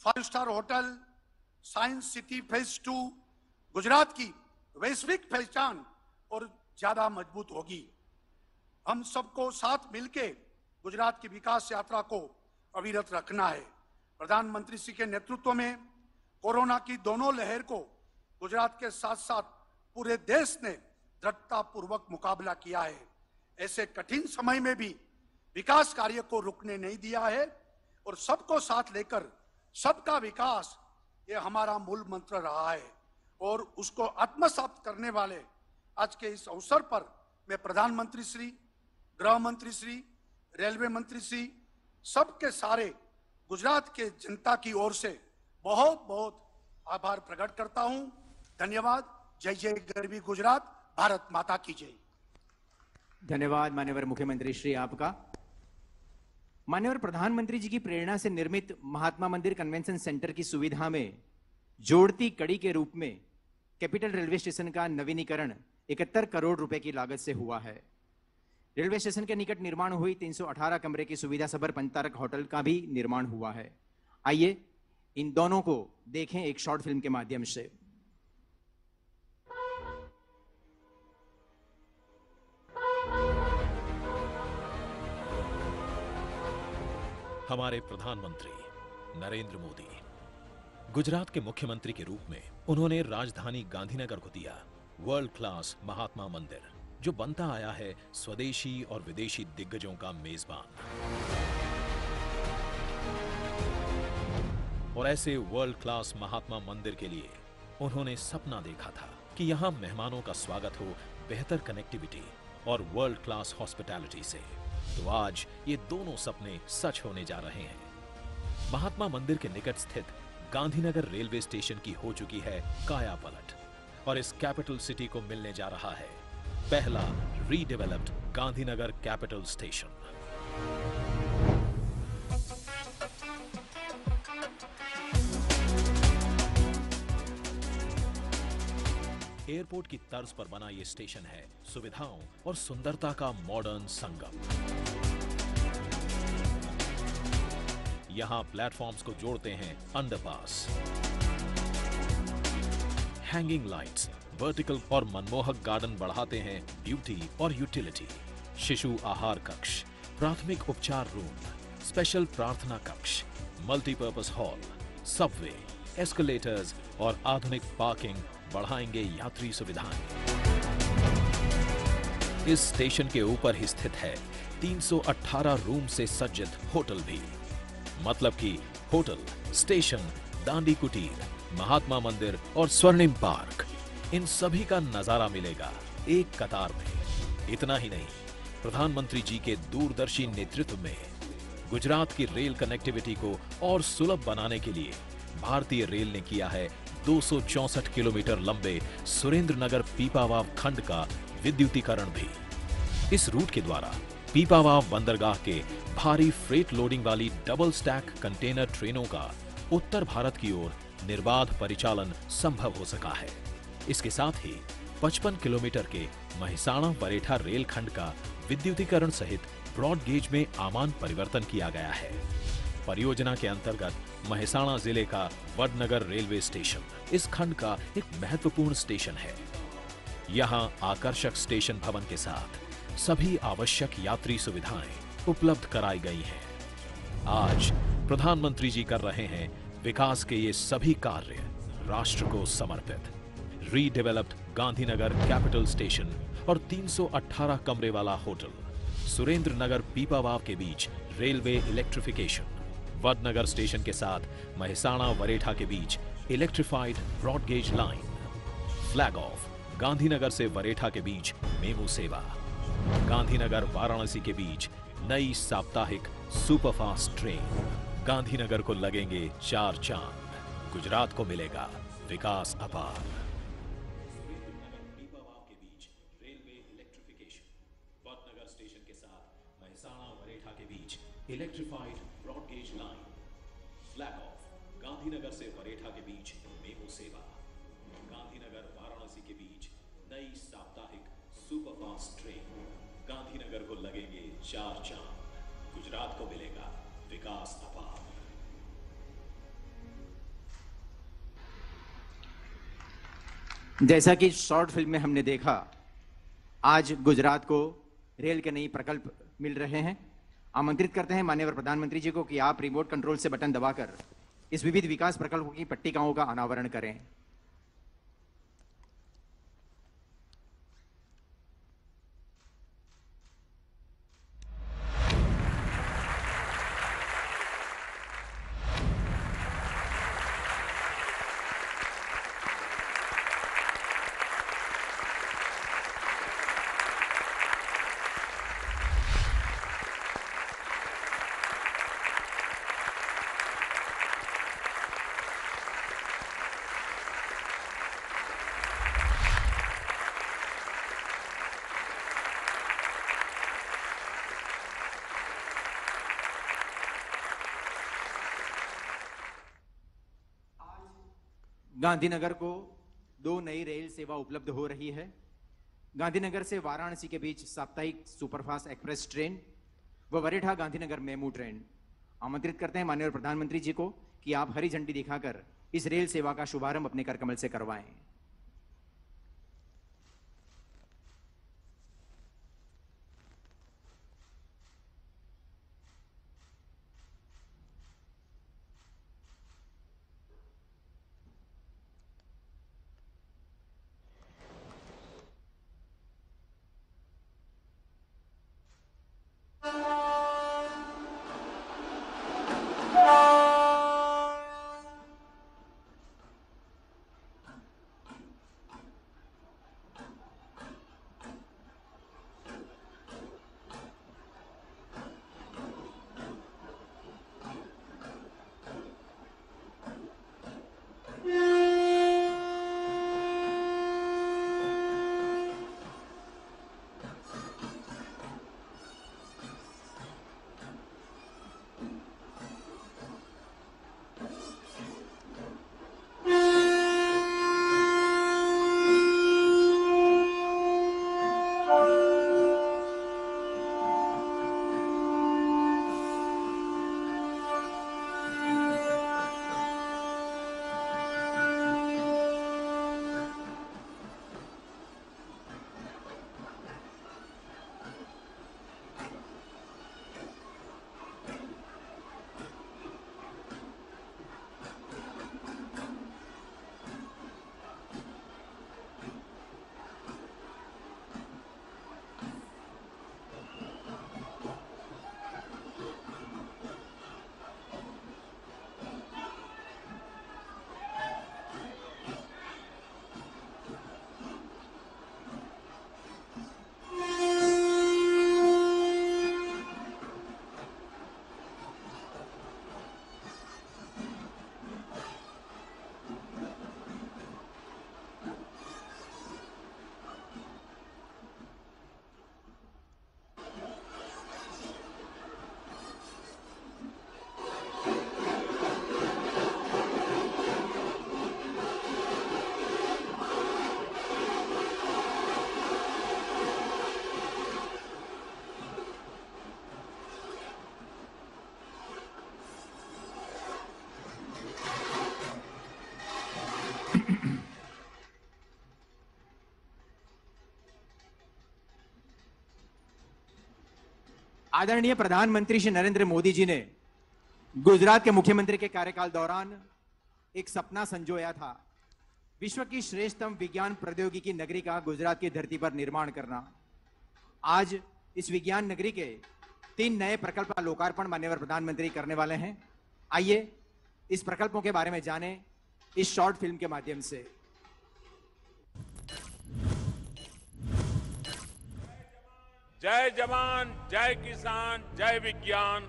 five star hotel science city phase two Gujarat की वैश्विक पहचान और ज्यादा मजबूत होगी हम सबको साथ मिलके गुजरात की विकास यात्रा को अविरत रखना है प्रधानमंत्री जी के नेतृत्व में कोरोना की दोनों लहर को गुजरात के साथ साथ पूरे देश ने दृढ़ता पूर्वक मुकाबला किया है ऐसे कठिन समय में भी विकास कार्य को रुकने नहीं दिया है और सबको साथ लेकर सबका विकास ये हमारा मूल मंत्र रहा है और उसको आत्मसात करने वाले आज के इस अवसर पर मैं प्रधानमंत्री श्री गृह मंत्री श्री रेलवे मंत्री श्री सबके सारे गुजरात के जनता की ओर से बहुत बहुत आभार प्रकट करता हूं धन्यवाद जय जय गरीबी गुजरात भारत माता की जय धन्यवाद मान्यवर मुख्यमंत्री श्री आपका मान्यवर प्रधानमंत्री जी की प्रेरणा से निर्मित महात्मा मंदिर कन्वेंशन सेंटर की सुविधा में जोड़ती कड़ी के रूप में कैपिटल रेलवे स्टेशन का नवीनीकरण 71 करोड़ रुपए की लागत से हुआ है रेलवे स्टेशन के निकट निर्माण हुई 318 कमरे की सुविधा सबर पंचतारक होटल का भी निर्माण हुआ है आइए इन दोनों को देखें एक शॉर्ट फिल्म के माध्यम से हमारे प्रधानमंत्री नरेंद्र मोदी गुजरात के मुख्यमंत्री के रूप में उन्होंने राजधानी गांधीनगर को दिया वर्ल्ड क्लास महात्मा मंदिर जो बनता आया है स्वदेशी और विदेशी दिग्गजों का मेजबान और ऐसे वर्ल्ड क्लास महात्मा मंदिर के लिए उन्होंने सपना देखा था कि यहाँ मेहमानों का स्वागत हो बेहतर कनेक्टिविटी और वर्ल्ड क्लास हॉस्पिटैलिटी से तो आज ये दोनों सपने सच होने जा रहे हैं महात्मा मंदिर के निकट स्थित गांधीनगर रेलवे स्टेशन की हो चुकी है काया पलट और इस कैपिटल सिटी को मिलने जा रहा है पहला redeveloped Gandhinagar capital station airport की तर्ज पर बना ये स्टेशन है सुविधाओं और सुंदरता का मॉडर्न संगम यहाँ प्लेटफॉर्म्स को जोड़ते हैं अंडरपास हैंगिंग लाइट्स वर्टिकल और मनमोहक गार्डन बढ़ाते हैं ब्यूटी और यूटिलिटी शिशु आहार कक्ष प्राथमिक उपचार रूम स्पेशल प्रार्थना कक्ष मल्टीपर्पज हॉल सबवे एस्केलेटर्स और आधुनिक पार्किंग बढ़ाएंगे यात्री सुविधाएं इस स्टेशन के ऊपर ही स्थित है 318 रूम से सज्जित होटल भी मतलब कि होटल स्टेशन दांडी कुटीर महात्मा मंदिर और स्वर्णिम पार्क इन सभी का नजारा मिलेगा एक कतार में इतना ही नहीं प्रधानमंत्री जी के दूरदर्शी नेतृत्व में गुजरात की रेल कनेक्टिविटी को और सुलभ बनाने के लिए भारतीय रेल ने किया है दो किलोमीटर लंबे सुरेंद्र नगर पीपावाव खंड का विद्युतीकरण भी इस रूट के द्वारा पीपावाव बंदरगाह के भारी फ्रेट लोडिंग वाली डबल स्टैक कंटेनर ट्रेनों का उत्तर भारत की ओर निर्बाध परिचालन संभव हो सका है इसके साथ ही 55 किलोमीटर के महिसाणा बरेठा रेलखंड का विद्युतीकरण सहित ब्रॉडगेज में आमान परिवर्तन किया गया है परियोजना के अंतर्गत महसाणा जिले का वडनगर रेलवे स्टेशन इस खंड का एक महत्वपूर्ण स्टेशन है यहाँ आकर्षक स्टेशन भवन के साथ सभी आवश्यक यात्री सुविधाएं उपलब्ध कराई गई हैं। आज प्रधानमंत्री जी कर रहे हैं विकास के ये सभी कार्य राष्ट्र को समर्पित रीडेवलप्ड गांधीनगर कैपिटल स्टेशन और 318 कमरे वाला होटल सुरेंद्र नगर पीपावाव के बीच रेलवे इलेक्ट्रिफिकेशन वडनगर स्टेशन के साथ महसाणा वरेठा के बीच electrified broad gauge line flag off Gandhinagar से वरेठा के बीच मेमू सेवा गांधीनगर वाराणसी के बीच नई साप्ताहिक सुपरफास्ट ट्रेन गांधीनगर को लगेंगे चार चांद गुजरात को मिलेगा विकास अपार इलेक्ट्रिफाइड गांधीनगर से परेठा के बीच मेमो सेवा गांधीनगर वाराणसी के बीच नई साप्ताहिक सुपरफास्ट ट्रेन गांधीनगर को लगेंगे चार चांद गुजरात को मिलेगा विकास अपार जैसा कि शॉर्ट फिल्म में हमने देखा आज गुजरात को रेल के नए प्रकल्प मिल रहे हैं आमंत्रित करते हैं मान्यवर प्रधानमंत्री जी को कि आप रिमोट कंट्रोल से बटन दबाकर इस विविध विकास प्रकल्पों की पट्टिकाओं का अनावरण करें गांधीनगर को दो नई रेल सेवा उपलब्ध हो रही है गांधीनगर से वाराणसी के बीच साप्ताहिक सुपरफास्ट एक्सप्रेस ट्रेन व वरेठा गांधीनगर मेमू ट्रेन आमंत्रित करते हैं माननीय प्रधानमंत्री जी को कि आप हरी झंडी दिखाकर इस रेल सेवा का शुभारंभ अपने करकमल से करवाएं आदरणीय प्रधानमंत्री श्री नरेंद्र मोदी जी ने गुजरात के मुख्यमंत्री के कार्यकाल दौरान एक सपना संजोया था विश्व की श्रेष्ठतम विज्ञान प्रौद्योगिकी नगरी का गुजरात की धरती पर निर्माण करना आज इस विज्ञान नगरी के तीन नए प्रकल्प का लोकार्पण मान्यवर प्रधानमंत्री करने वाले हैं आइए इस प्रकल्पों के बारे में जानें इस शॉर्ट फिल्म के माध्यम से जय जवान जय किसान जय विज्ञान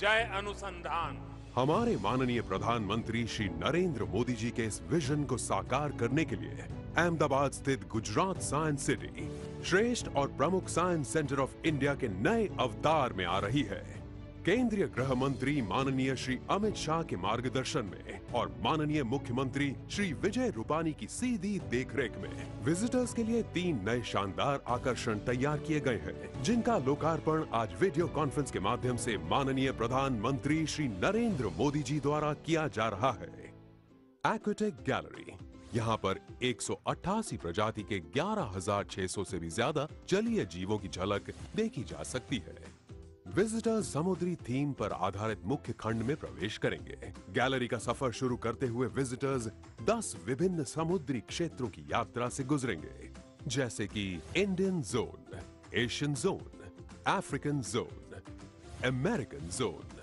जय अनुसंधान हमारे माननीय प्रधानमंत्री श्री नरेंद्र मोदी जी के इस विजन को साकार करने के लिए अहमदाबाद स्थित गुजरात साइंस सिटी श्रेष्ठ और प्रमुख साइंस सेंटर ऑफ इंडिया के नए अवतार में आ रही है केंद्रीय गृह मंत्री माननीय श्री अमित शाह के मार्गदर्शन में और माननीय मुख्यमंत्री श्री विजय रूपानी की सीधी देखरेख में विजिटर्स के लिए तीन नए शानदार आकर्षण तैयार किए गए हैं जिनका लोकार्पण आज वीडियो कॉन्फ्रेंस के माध्यम से माननीय प्रधानमंत्री श्री नरेंद्र मोदी जी द्वारा किया जा रहा है एक्वेटिक गैलरी यहाँ पर एक प्रजाति के ग्यारह से भी ज्यादा जलीय जीवों की झलक देखी जा सकती है विजिटर समुद्री थीम पर आधारित मुख्य खंड में प्रवेश करेंगे गैलरी का सफर शुरू करते हुए विजिटर्स 10 विभिन्न समुद्री क्षेत्रों की यात्रा से गुजरेंगे जैसे कि Indian zone Asian zone African zone American zone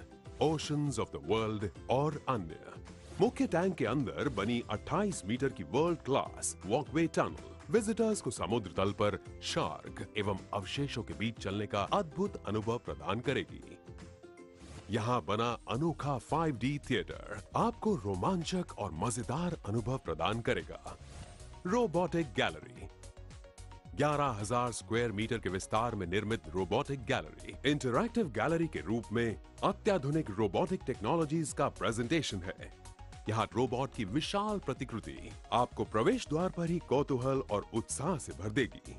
oceans of the world और अन्य मुख्य टैंक के अंदर बनी 28 मीटर की world class walkway tunnel visitors को समुद्र तल पर शार्क एवं अवशेषों के बीच चलने का अद्भुत अनुभव प्रदान करेगी यहाँ बना अनोखा 5D थिएटर आपको रोमांचक और मजेदार अनुभव प्रदान करेगा रोबोटिक गैलरी 11,000 स्क्वायर मीटर के विस्तार में निर्मित रोबोटिक गैलरी इंटरैक्टिव गैलरी के रूप में अत्याधुनिक रोबोटिक टेक्नोलॉजीज का प्रेजेंटेशन है यहाँ रोबोट की विशाल प्रतिकृति आपको प्रवेश द्वार पर ही कौतूहल और उत्साह से भर देगी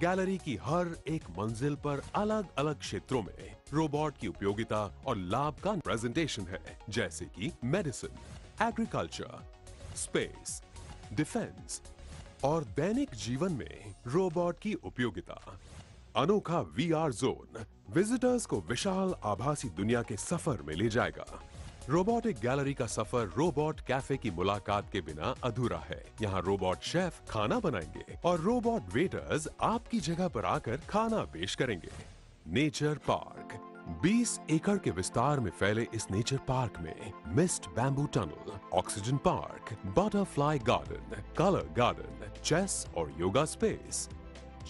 गैलरी की हर एक मंजिल पर अलग अलग क्षेत्रों में रोबोट की उपयोगिता और लाभ का प्रेजेंटेशन है जैसे कि मेडिसिन एग्रीकल्चर स्पेस डिफेंस और दैनिक जीवन में रोबोट की उपयोगिता अनोखा वीआर जोन विजिटर्स को विशाल आभासी दुनिया के सफर में ले जाएगा रोबोटिक गैलरी का सफर रोबोट कैफे की मुलाकात के बिना अधूरा है यहाँ रोबोट शेफ खाना बनाएंगे और रोबोट वेटर्स आपकी जगह पर आकर खाना पेश करेंगे नेचर पार्क 20 एकड़ के विस्तार में फैले इस नेचर पार्क में mist bamboo tunnel oxygen park butterfly garden colour garden chess और yoga space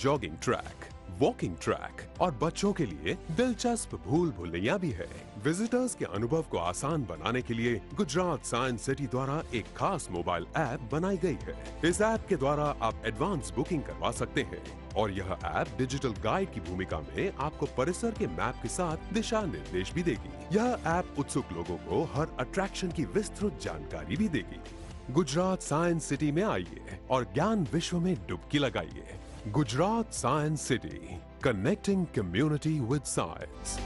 jogging track walking track और बच्चों के लिए दिलचस्प भूल भुलैया भी है विजिटर्स के अनुभव को आसान बनाने के लिए गुजरात साइंस सिटी द्वारा एक खास मोबाइल ऐप बनाई गई है इस ऐप के द्वारा आप एडवांस बुकिंग करवा सकते हैं और यह ऐप डिजिटल गाइड की भूमिका में आपको परिसर के मैप के साथ दिशा निर्देश भी देगी यह ऐप उत्सुक लोगों को हर अट्रैक्शन की विस्तृत जानकारी भी देगी गुजरात साइंस सिटी में आइए और ज्ञान विश्व में डुबकी लगाइए Gujarat science city connecting community with science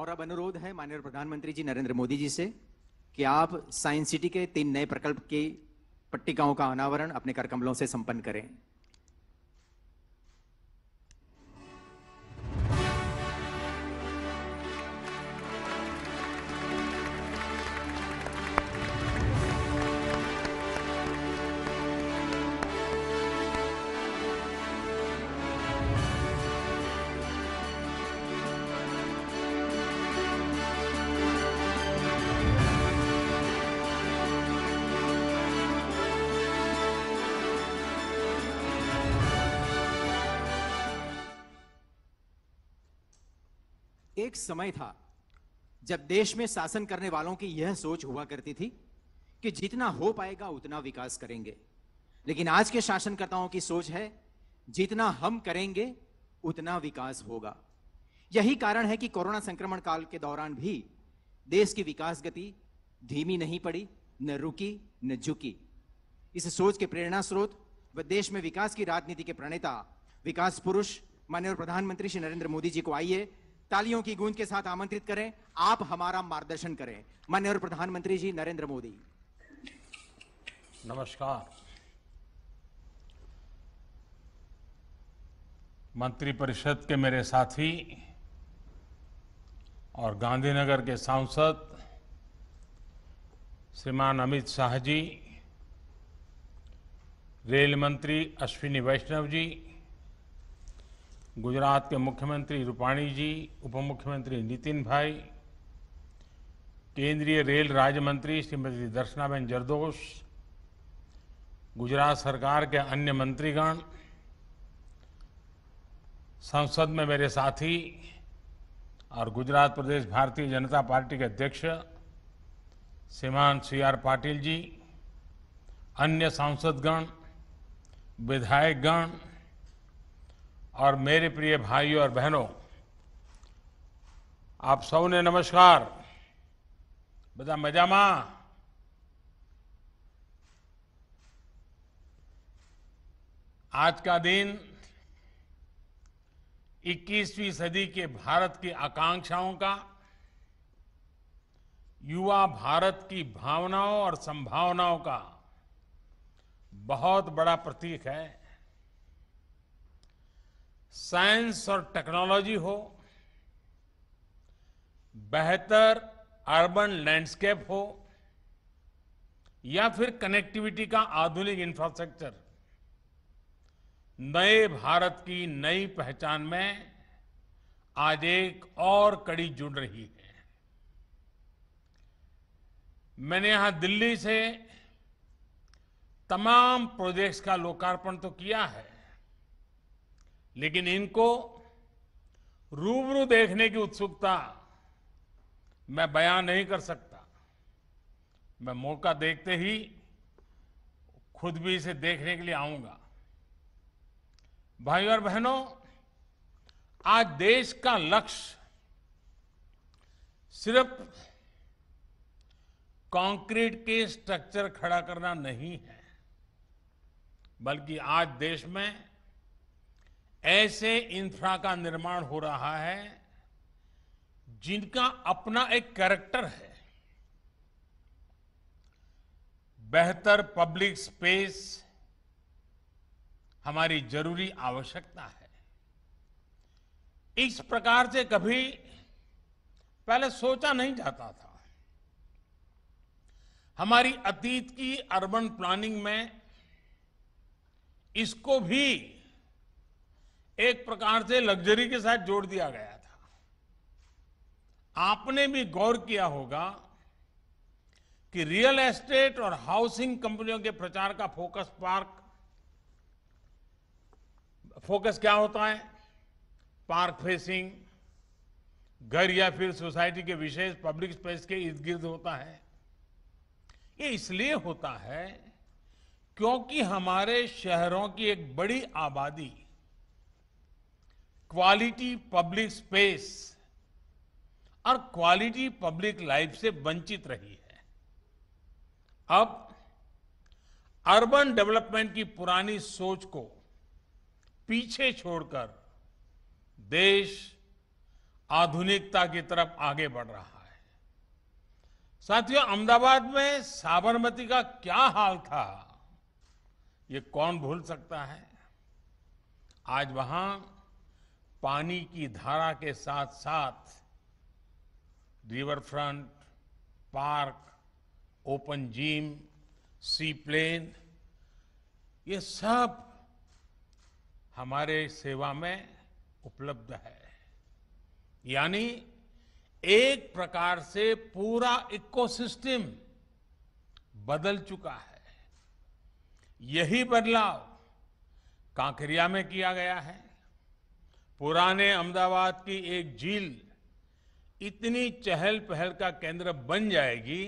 और अब अनुरोध है माननीय प्रधानमंत्री जी नरेंद्र मोदी जी से कि आप साइंस सिटी के तीन नए प्रकल्प की पट्टिकाओं का अनावरण अपने कार्यक्रमों से संपन्न करें एक समय था जब देश में शासन करने वालों की यह सोच हुआ करती थी कि जितना हो पाएगा उतना विकास करेंगे लेकिन आज के शासनकर्ताओं की सोच है जितना हम करेंगे उतना विकास होगा यही कारण है कि कोरोना संक्रमण काल के दौरान भी देश की विकास गति धीमी नहीं पड़ी न रुकी न झुकी इस सोच के प्रेरणा स्रोत व देश में विकास की राजनीति के प्रणेता विकास पुरुष माननीय प्रधानमंत्री श्री नरेंद्र मोदी जी को आइए तालियों की गूंज के साथ आमंत्रित करें आप हमारा मार्गदर्शन करें मान्यवर प्रधानमंत्री जी नरेंद्र मोदी नमस्कार मंत्रिपरिषद के मेरे साथी और गांधीनगर के सांसद श्रीमान अमित शाह जी रेल मंत्री अश्विनी वैष्णव जी गुजरात के मुख्यमंत्री रूपाणी जी उप मुख्यमंत्री नितिन भाई केंद्रीय रेल राज्य मंत्री श्रीमती दर्शनाबेन जरदोश गुजरात सरकार के अन्य मंत्रीगण संसद में मेरे साथी और गुजरात प्रदेश भारतीय जनता पार्टी के अध्यक्ष श्रीमान सी आर पाटिल जी अन्य सांसदगण विधायकगण और मेरे प्रिय भाइयों और बहनों आप नमस्कार बता मजा મજામાં आज का दिन 21वीं सदी के भारत की आकांक्षाओं का युवा भारत की भावनाओं और संभावनाओं का बहुत बड़ा प्रतीक है साइंस और टेक्नोलॉजी हो बेहतर अर्बन लैंडस्केप हो या फिर कनेक्टिविटी का आधुनिक इंफ्रास्ट्रक्चर नए भारत की नई पहचान में आज एक और कड़ी जुड़ रही है मैंने यहां दिल्ली से तमाम प्रोजेक्ट्स का लोकार्पण तो किया है लेकिन इनको रूबरू देखने की उत्सुकता मैं बयां नहीं कर सकता मैं मौका देखते ही खुद भी इसे देखने के लिए आऊंगा भाइयों और बहनों आज देश का लक्ष्य सिर्फ कंक्रीट के स्ट्रक्चर खड़ा करना नहीं है बल्कि आज देश में ऐसे इंफ्रा का निर्माण हो रहा है जिनका अपना एक कैरेक्टर है बेहतर पब्लिक स्पेस हमारी जरूरी आवश्यकता है इस प्रकार से कभी पहले सोचा नहीं जाता था हमारी अतीत की अर्बन प्लानिंग में इसको भी एक प्रकार से लग्जरी के साथ जोड़ दिया गया था आपने भी गौर किया होगा कि रियल एस्टेट और हाउसिंग कंपनियों के प्रचार का फोकस पार्क फोकस क्या होता है पार्क फेसिंग घर या फिर सोसाइटी के विशेष पब्लिक स्पेस के इर्द गिर्द होता है ये इसलिए होता है क्योंकि हमारे शहरों की एक बड़ी आबादी क्वालिटी पब्लिक स्पेस और क्वालिटी पब्लिक लाइफ से वंचित रही है अब अर्बन डेवलपमेंट की पुरानी सोच को पीछे छोड़कर देश आधुनिकता की तरफ आगे बढ़ रहा है साथियों अहमदाबाद में साबरमती का क्या हाल था ये कौन भूल सकता है आज वहां पानी की धारा के साथ साथ river front park open gym sea plane ये सब हमारे सेवा में उपलब्ध है यानी एक प्रकार से पूरा इकोसिस्टम बदल चुका है यही बदलाव कांकरिया में किया गया है पुराने अहमदाबाद की एक झील इतनी चहल पहल का केंद्र बन जाएगी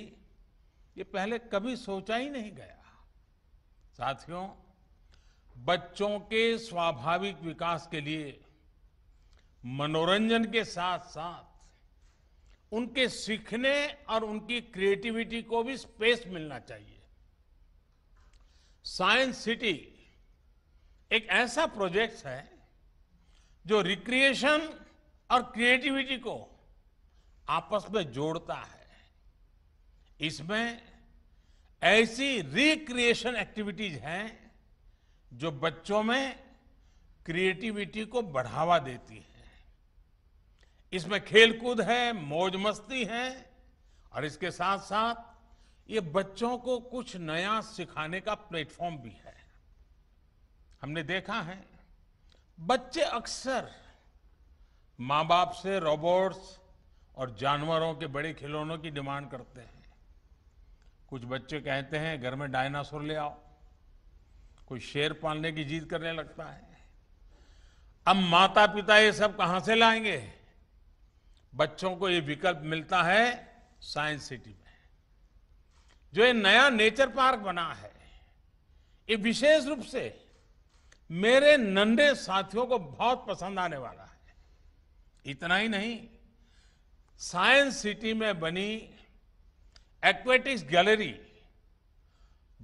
ये पहले कभी सोचा ही नहीं गया साथियों बच्चों के स्वाभाविक विकास के लिए मनोरंजन के साथ साथ उनके सीखने और उनकी क्रिएटिविटी को भी स्पेस मिलना चाहिए साइंस सिटी एक ऐसा प्रोजेक्ट है जो रिक्रिएशन और क्रिएटिविटी को आपस में जोड़ता है इसमें ऐसी रिक्रिएशन एक्टिविटीज हैं जो बच्चों में क्रिएटिविटी को बढ़ावा देती है इसमें खेलकूद है मौज मस्ती है और इसके साथ साथ ये बच्चों को कुछ नया सिखाने का प्लेटफॉर्म भी है हमने देखा है बच्चे अक्सर माँ बाप से रोबोट्स और जानवरों के बड़े खिलौनों की डिमांड करते हैं कुछ बच्चे कहते हैं घर में डायनासोर ले आओ कोई शेर पालने की जीत करने लगता है अब माता पिता ये सब कहां से लाएंगे बच्चों को ये विकल्प मिलता है साइंस सिटी में जो ये नया नेचर पार्क बना है ये विशेष रूप से मेरे नन्हे साथियों को बहुत पसंद आने वाला है इतना ही नहीं साइंस सिटी में बनी एक्वेटिक्स गैलरी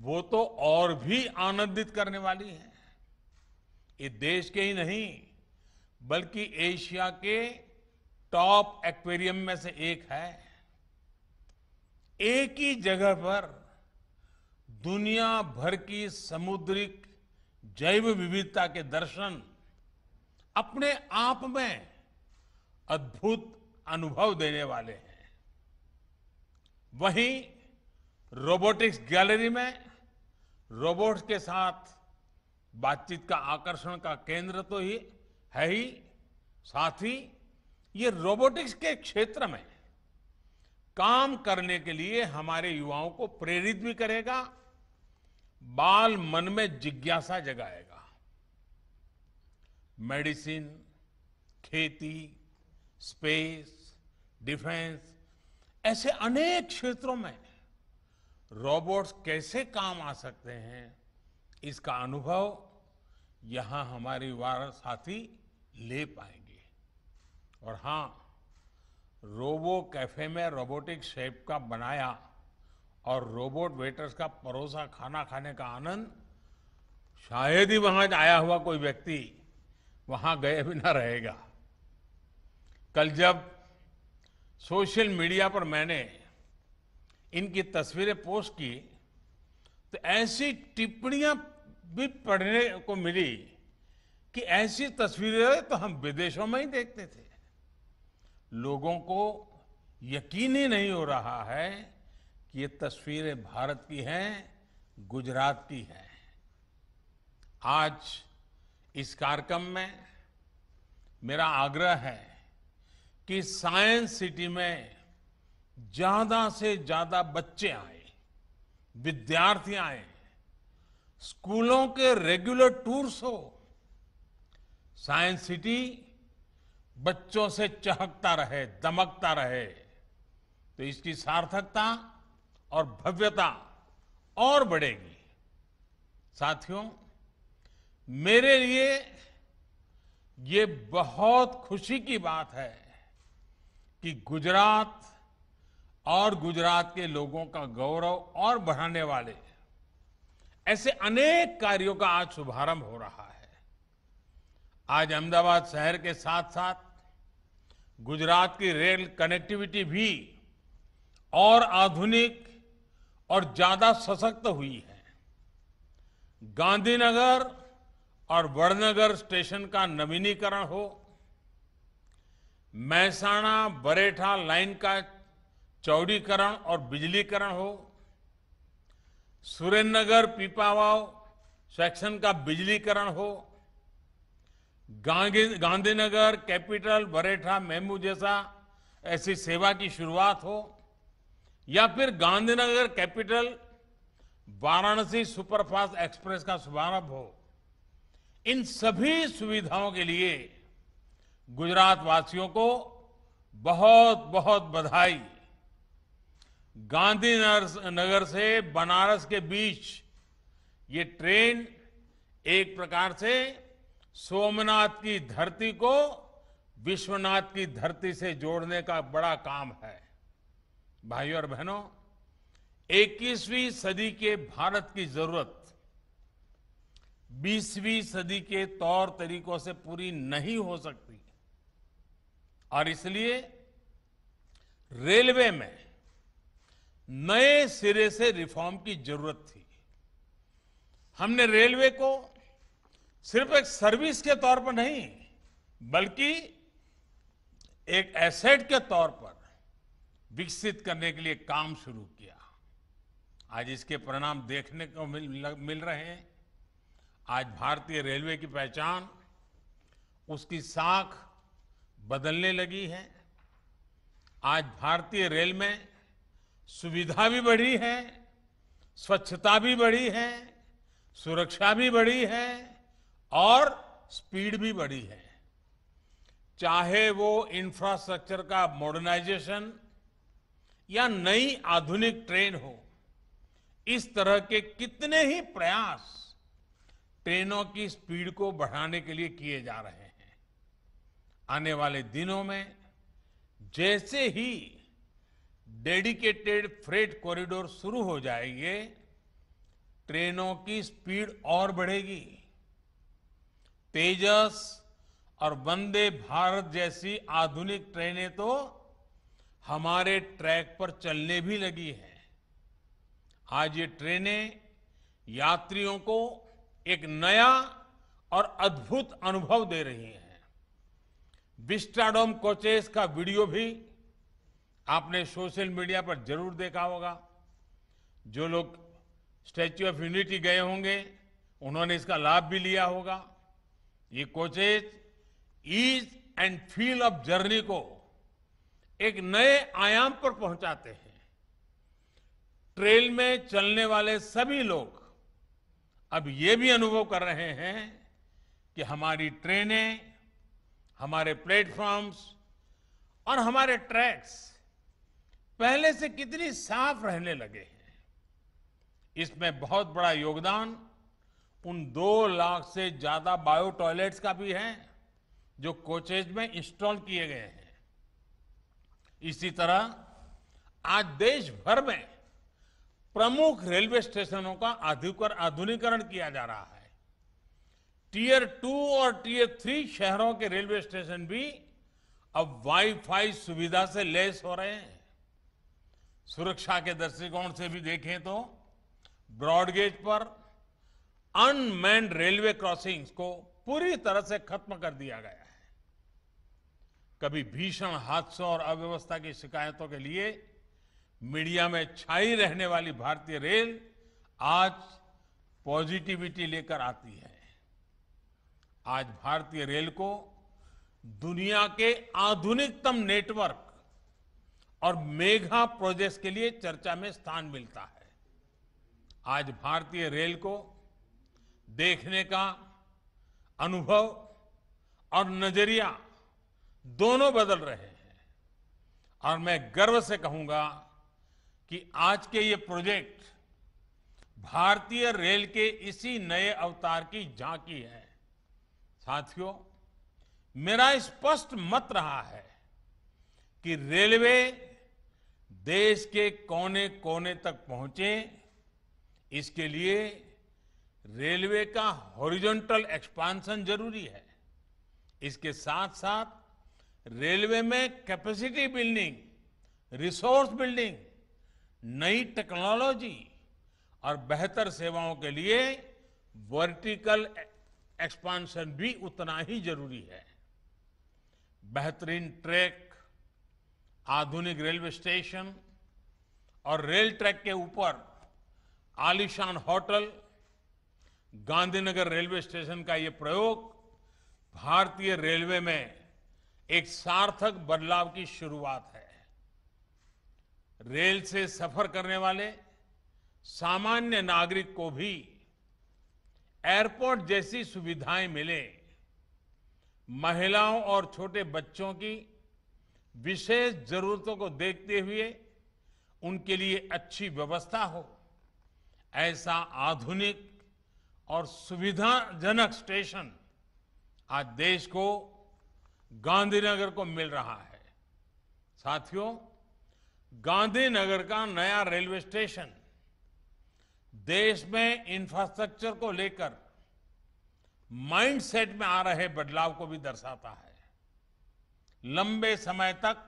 वो तो और भी आनंदित करने वाली है ये देश के ही नहीं बल्कि एशिया के टॉप एक्वेरियम में से एक है एक ही जगह पर दुनिया भर की समुद्री जैव विविधता के दर्शन अपने आप में अद्भुत अनुभव देने वाले हैं वहीं रोबोटिक्स गैलरी में रोबोट्स के साथ बातचीत का आकर्षण का केंद्र तो ही है ही साथ ही ये रोबोटिक्स के क्षेत्र में काम करने के लिए हमारे युवाओं को प्रेरित भी करेगा बाल मन में जिज्ञासा जगाएगा मेडिसिन खेती स्पेस डिफेंस ऐसे अनेक क्षेत्रों में रोबोट्स कैसे काम आ सकते हैं इसका अनुभव यहां हमारे वार साथी ले पाएंगे और हां रोबो कैफे में रोबोटिक शेप का बनाया और रोबोट वेटर्स का परोसा खाना खाने का आनंद शायद ही वहां आया हुआ कोई व्यक्ति वहां गए बिना रहेगा कल जब सोशल मीडिया पर मैंने इनकी तस्वीरें पोस्ट की तो ऐसी टिप्पणियां भी पढ़ने को मिली कि ऐसी तस्वीरें तो हम विदेशों में ही देखते थे लोगों को यकीन ही नहीं हो रहा है कि ये तस्वीरें भारत की हैं गुजरात की हैं आज इस कार्यक्रम में मेरा आग्रह है कि साइंस सिटी में ज्यादा से ज्यादा बच्चे आए विद्यार्थी आए स्कूलों के रेगुलर टूर्स हो साइंस सिटी बच्चों से चहकता रहे दमकता रहे तो इसकी सार्थकता और भव्यता और बढ़ेगी साथियों मेरे लिए ये बहुत खुशी की बात है कि गुजरात और गुजरात के लोगों का गौरव और बढ़ाने वाले ऐसे अनेक कार्यों का आज शुभारंभ हो रहा है आज अहमदाबाद शहर के साथ साथ गुजरात की रेल कनेक्टिविटी भी और आधुनिक और ज्यादा सशक्त हुई है गांधीनगर और वड़नगर स्टेशन का नवीनीकरण हो महसाणा बरेठा लाइन का चौड़ीकरण और बिजलीकरण हो सुरेंद्रनगर पीपावाव सेक्शन का बिजलीकरण हो गांधीनगर कैपिटल बरेठा मेमू जैसा ऐसी सेवा की शुरुआत हो या फिर Gandhinagar capital Varanasi superfast express का शुभारंभ हो इन सभी सुविधाओं के लिए गुजरात वासियों को बहुत बहुत बधाई गांधीनगर नगर से बनारस के बीच ये ट्रेन एक प्रकार से सोमनाथ की धरती को विश्वनाथ की धरती से जोड़ने का बड़ा काम है भाइयों और बहनों 21वीं सदी के भारत की जरूरत 20वीं सदी के तौर तरीकों से पूरी नहीं हो सकती और इसलिए रेलवे में नए सिरे से रिफॉर्म की जरूरत थी हमने रेलवे को सिर्फ एक सर्विस के तौर पर नहीं बल्कि एक एसेट के तौर पर विकसित करने के लिए काम शुरू किया आज इसके परिणाम देखने को मिल, मिल रहे हैं आज भारतीय रेलवे की पहचान उसकी साख बदलने लगी है आज भारतीय रेल में सुविधा भी बढ़ी है स्वच्छता भी बढ़ी है सुरक्षा भी बढ़ी है और स्पीड भी बढ़ी है चाहे वो इंफ्रास्ट्रक्चर का मॉडर्नाइजेशन या नई आधुनिक ट्रेन हो इस तरह के कितने ही प्रयास ट्रेनों की स्पीड को बढ़ाने के लिए किए जा रहे हैं आने वाले दिनों में जैसे ही डेडिकेटेड फ्रेट कॉरिडोर शुरू हो जाएंगे ट्रेनों की स्पीड और बढ़ेगी तेजस और वंदे भारत जैसी आधुनिक ट्रेनें तो हमारे ट्रैक पर चलने भी लगी है आज ये ट्रेनें यात्रियों को एक नया और अद्भुत अनुभव दे रही हैं विस्टाडोम कोचेस का वीडियो भी आपने सोशल मीडिया पर जरूर देखा होगा जो लोग स्टैच्यू ऑफ यूनिटी गए होंगे उन्होंने इसका लाभ भी लिया होगा ये coaches ease and feel of journey को एक नए आयाम पर पहुंचाते हैं ट्रेल में चलने वाले सभी लोग अब ये भी अनुभव कर रहे हैं कि हमारी ट्रेनें हमारे प्लेटफॉर्म्स और हमारे ट्रैक्स पहले से कितनी साफ रहने लगे हैं इसमें बहुत बड़ा योगदान उन दो लाख से ज्यादा बायो टॉयलेट्स का भी है जो कोचेज में इंस्टॉल किए गए हैं इसी तरह आज देश भर में प्रमुख रेलवे स्टेशनों का आधुनिकरण किया जा रहा है टीयर टू और टीयर थ्री शहरों के रेलवे स्टेशन भी अब वाईफाई सुविधा से लैस हो रहे हैं सुरक्षा के दृष्टिकोण से भी देखें तो ब्रॉडगेज पर अनमैन रेलवे क्रॉसिंग्स को पूरी तरह से खत्म कर दिया गया कभी भीषण हादसों और अव्यवस्था की शिकायतों के लिए मीडिया में छाई रहने वाली भारतीय रेल आज पॉजिटिविटी लेकर आती है आज भारतीय रेल को दुनिया के आधुनिकतम नेटवर्क और मेघा प्रोजेक्ट के लिए चर्चा में स्थान मिलता है आज भारतीय रेल को देखने का अनुभव और नजरिया दोनों बदल रहे हैं और मैं गर्व से कहूंगा कि आज के ये प्रोजेक्ट भारतीय रेल के इसी नए अवतार की झांकी है साथियों मेरा स्पष्ट मत रहा है कि रेलवे देश के कोने कोने तक पहुंचे इसके लिए रेलवे का हॉरिजॉन्टल एक्सपांशन जरूरी है इसके साथ साथ रेलवे में कैपेसिटी बिल्डिंग रिसोर्स बिल्डिंग नई टेक्नोलॉजी और बेहतर सेवाओं के लिए वर्टिकल एक्सपांशन भी उतना ही जरूरी है बेहतरीन ट्रैक आधुनिक रेलवे स्टेशन और रेल ट्रैक के ऊपर आलिशान होटल गांधीनगर रेलवे स्टेशन का ये प्रयोग भारतीय रेलवे में एक सार्थक बदलाव की शुरुआत है रेल से सफर करने वाले सामान्य नागरिक को भी एयरपोर्ट जैसी सुविधाएं मिले महिलाओं और छोटे बच्चों की विशेष जरूरतों को देखते हुए उनके लिए अच्छी व्यवस्था हो ऐसा आधुनिक और सुविधाजनक स्टेशन आज देश को गांधीनगर को मिल रहा है साथियों गांधीनगर का नया रेलवे स्टेशन देश में इंफ्रास्ट्रक्चर को लेकर माइंडसेट में आ रहे बदलाव को भी दर्शाता है लंबे समय तक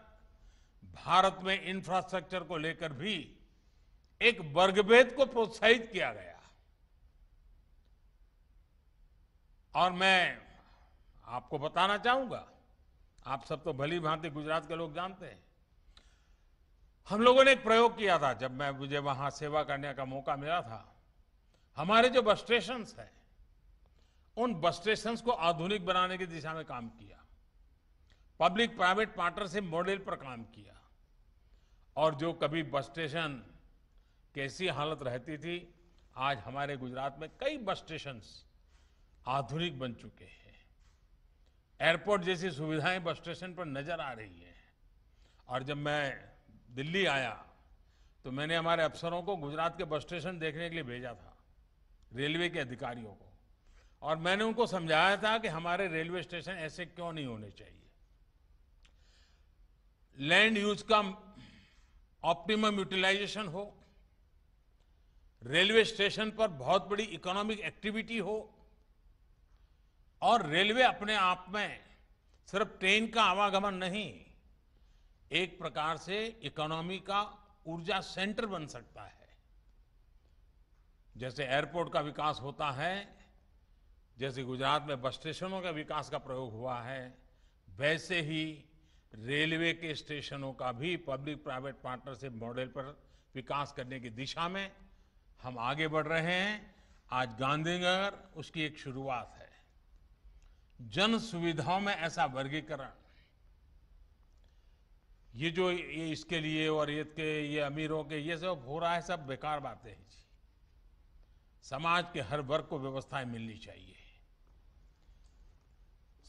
भारत में इंफ्रास्ट्रक्चर को लेकर भी एक वर्गभेद को प्रोत्साहित किया गया और मैं आपको बताना चाहूंगा आप सब तो भली भांति गुजरात के लोग जानते हैं हम लोगों ने एक प्रयोग किया था जब मैं मुझे वहां सेवा करने का मौका मिला था हमारे जो बस स्टेशन है उन बस स्टेशन को आधुनिक बनाने की दिशा में काम किया पब्लिक प्राइवेट पार्टनरशिप मॉडल पर काम किया और जो कभी बस स्टेशन कैसी हालत रहती थी आज हमारे गुजरात में कई बस स्टेशन आधुनिक बन चुके हैं एयरपोर्ट जैसी सुविधाएं बस स्टेशन पर नजर आ रही हैं और जब मैं दिल्ली आया तो मैंने हमारे अफसरों को गुजरात के बस स्टेशन देखने के लिए भेजा था रेलवे के अधिकारियों को और मैंने उनको समझाया था कि हमारे रेलवे स्टेशन ऐसे क्यों नहीं होने चाहिए लैंड यूज का ऑप्टिमम यूटिलाइजेशन हो रेलवे स्टेशन पर बहुत बड़ी इकोनॉमिक एक्टिविटी हो और रेलवे अपने आप में सिर्फ ट्रेन का आवागमन नहीं एक प्रकार से इकोनॉमी का ऊर्जा सेंटर बन सकता है जैसे एयरपोर्ट का विकास होता है जैसे गुजरात में बस स्टेशनों का विकास का प्रयोग हुआ है वैसे ही रेलवे के स्टेशनों का भी पब्लिक प्राइवेट पार्टनरशिप मॉडल पर विकास करने की दिशा में हम आगे बढ़ रहे हैं आज गांधीनगर उसकी एक शुरुआत है जन सुविधाओं में ऐसा वर्गीकरण ये जो ये इसके लिए और ये के ये अमीरों के ये सब हो रहा है सब बेकार बातें हैं जी समाज के हर वर्ग को व्यवस्थाएं मिलनी चाहिए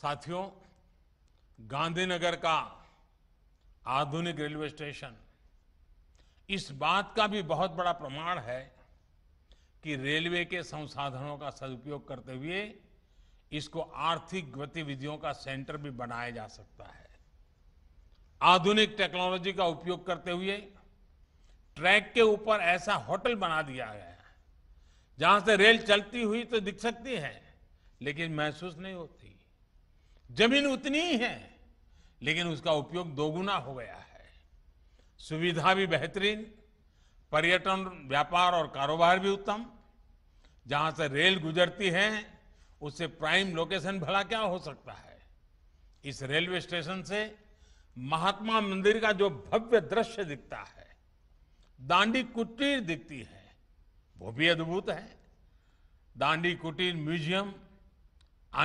साथियों गांधीनगर का आधुनिक रेलवे स्टेशन इस बात का भी बहुत बड़ा प्रमाण है कि रेलवे के संसाधनों का सदुपयोग करते हुए इसको आर्थिक गतिविधियों का सेंटर भी बनाया जा सकता है आधुनिक टेक्नोलॉजी का उपयोग करते हुए ट्रैक के ऊपर ऐसा होटल बना दिया गया है जहां से रेल चलती हुई तो दिख सकती है लेकिन महसूस नहीं होती जमीन उतनी ही है लेकिन उसका उपयोग दोगुना हो गया है सुविधा भी बेहतरीन पर्यटन व्यापार और कारोबार भी उत्तम जहां से रेल गुजरती है उससे प्राइम लोकेशन भला क्या हो सकता है इस रेलवे स्टेशन से महात्मा मंदिर का जो भव्य दृश्य दिखता है दांडी कुटीर दिखती है वो भी अद्भुत है दांडी कुटीर म्यूजियम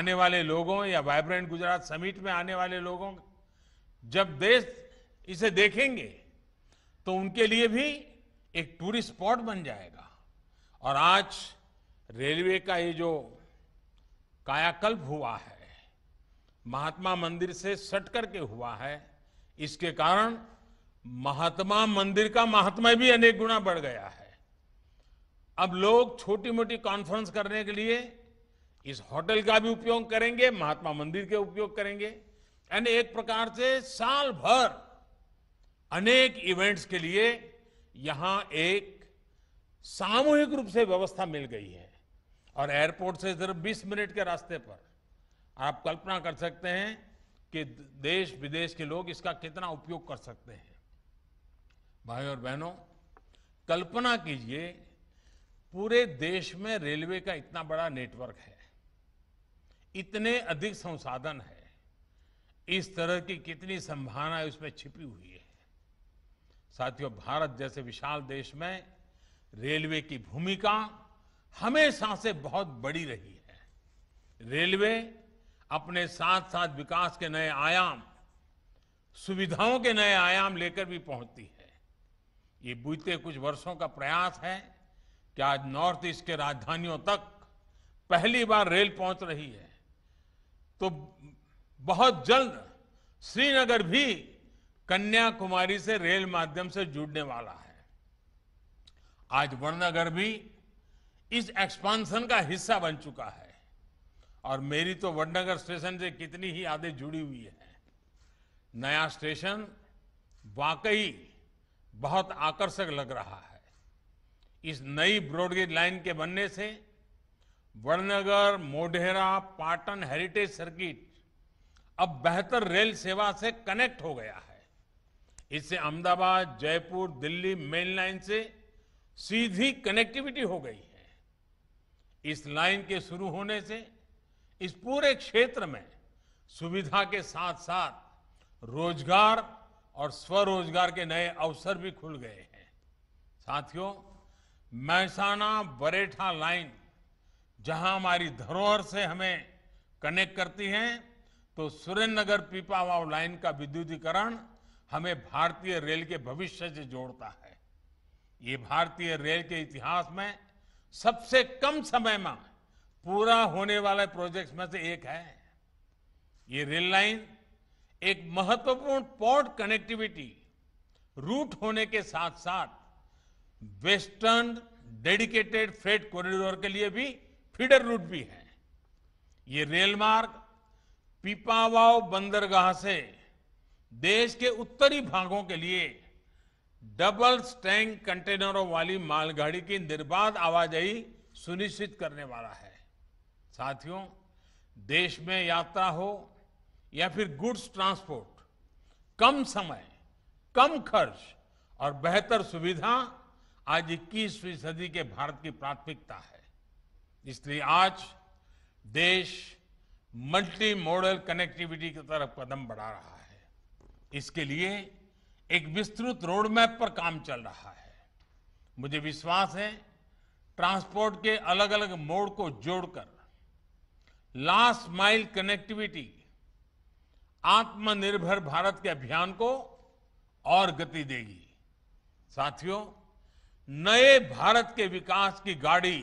आने वाले लोगों या वाइब्रेंट गुजरात समिट में आने वाले लोगों जब देश इसे देखेंगे तो उनके लिए भी एक टूरिस्ट स्पॉट बन जाएगा और आज रेलवे का ये जो कायाकल्प हुआ है महात्मा मंदिर से सट करके हुआ है इसके कारण महात्मा मंदिर का महात्मा भी अनेक गुना बढ़ गया है अब लोग छोटी मोटी कॉन्फ्रेंस करने के लिए इस होटल का भी उपयोग करेंगे महात्मा मंदिर के उपयोग करेंगे यानी एक प्रकार से साल भर अनेक इवेंट्स के लिए यहां एक सामूहिक रूप से व्यवस्था मिल गई है और एयरपोर्ट से सिर्फ 20 मिनट के रास्ते पर आप कल्पना कर सकते हैं कि देश विदेश के लोग इसका कितना उपयोग कर सकते हैं भाई और बहनों कल्पना कीजिए पूरे देश में रेलवे का इतना बड़ा नेटवर्क है इतने अधिक संसाधन है इस तरह की कितनी संभावना उसमें छिपी हुई है साथियों भारत जैसे विशाल देश में रेलवे की भूमिका हमेशा से बहुत बड़ी रही है रेलवे अपने साथ साथ विकास के नए आयाम सुविधाओं के नए आयाम लेकर भी पहुंचती है ये बीते कुछ वर्षों का प्रयास है कि आज नॉर्थ ईस्ट के राजधानियों तक पहली बार रेल पहुंच रही है तो बहुत जल्द श्रीनगर भी कन्याकुमारी से रेल माध्यम से जुड़ने वाला है आज वर्णनगर भी इस एक्सपांशन का हिस्सा बन चुका है और मेरी तो वडनगर स्टेशन से कितनी ही यादें जुड़ी हुई है नया स्टेशन वाकई बहुत आकर्षक लग रहा है इस नई ब्रॉडगेज लाइन के बनने से वड़नगर मोढेरा पाटन हेरिटेज सर्किट अब बेहतर रेल सेवा से कनेक्ट हो गया है इससे अहमदाबाद जयपुर दिल्ली मेन लाइन से सीधी कनेक्टिविटी हो गई इस लाइन के शुरू होने से इस पूरे क्षेत्र में सुविधा के साथ साथ रोजगार और स्वरोजगार के नए अवसर भी खुल गए हैं साथियों महसाना बरेठा लाइन जहां हमारी धरोहर से हमें कनेक्ट करती है तो सुरेंद्रनगर पीपावाव लाइन का विद्युतीकरण हमें भारतीय रेल के भविष्य से जोड़ता है ये भारतीय रेल के इतिहास में सबसे कम समय में पूरा होने वाले प्रोजेक्ट्स में से एक है ये रेल लाइन एक महत्वपूर्ण पोर्ट कनेक्टिविटी रूट होने के साथ साथ वेस्टर्न डेडिकेटेड फ्रेट कॉरिडोर के लिए भी फीडर रूट भी है ये रेल मार्ग पीपावाव बंदरगाह से देश के उत्तरी भागों के लिए डबल स्टैंक कंटेनरों वाली मालगाड़ी की निर्बाध आवाजाही सुनिश्चित करने वाला है साथियों देश में यात्रा हो या फिर गुड्स ट्रांसपोर्ट कम समय कम खर्च और बेहतर सुविधा आज 21वीं सदी के भारत की प्राथमिकता है इसलिए आज देश मल्टी मॉडल कनेक्टिविटी की तरफ कदम बढ़ा रहा है इसके लिए एक विस्तृत रोडमैप पर काम चल रहा है मुझे विश्वास है ट्रांसपोर्ट के अलग अलग मोड को जोड़कर लास्ट माइल कनेक्टिविटी आत्मनिर्भर भारत के अभियान को और गति देगी साथियों नए भारत के विकास की गाड़ी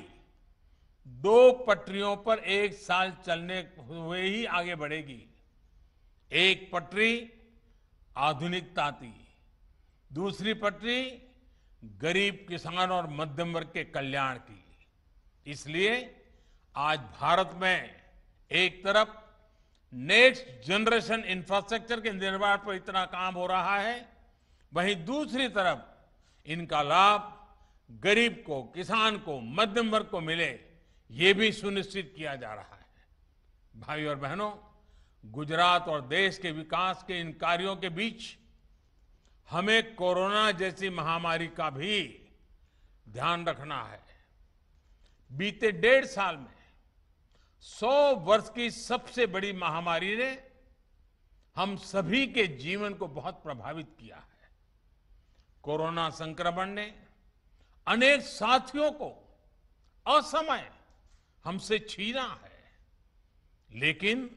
दो पटरियों पर एक साल चलने हुए ही आगे बढ़ेगी एक पटरी आधुनिकता थी दूसरी पटरी गरीब किसान और मध्यम वर्ग के कल्याण की इसलिए आज भारत में एक तरफ नेक्स्ट जनरेशन इंफ्रास्ट्रक्चर के निर्माण पर इतना काम हो रहा है वहीं दूसरी तरफ इनका लाभ गरीब को किसान को मध्यम वर्ग को मिले ये भी सुनिश्चित किया जा रहा है भाई और बहनों गुजरात और देश के विकास के इन कार्यों के बीच हमें कोरोना जैसी महामारी का भी ध्यान रखना है बीते डेढ़ साल में सौ वर्ष की सबसे बड़ी महामारी ने हम सभी के जीवन को बहुत प्रभावित किया है कोरोना संक्रमण ने अनेक साथियों को असमय हमसे छीना है लेकिन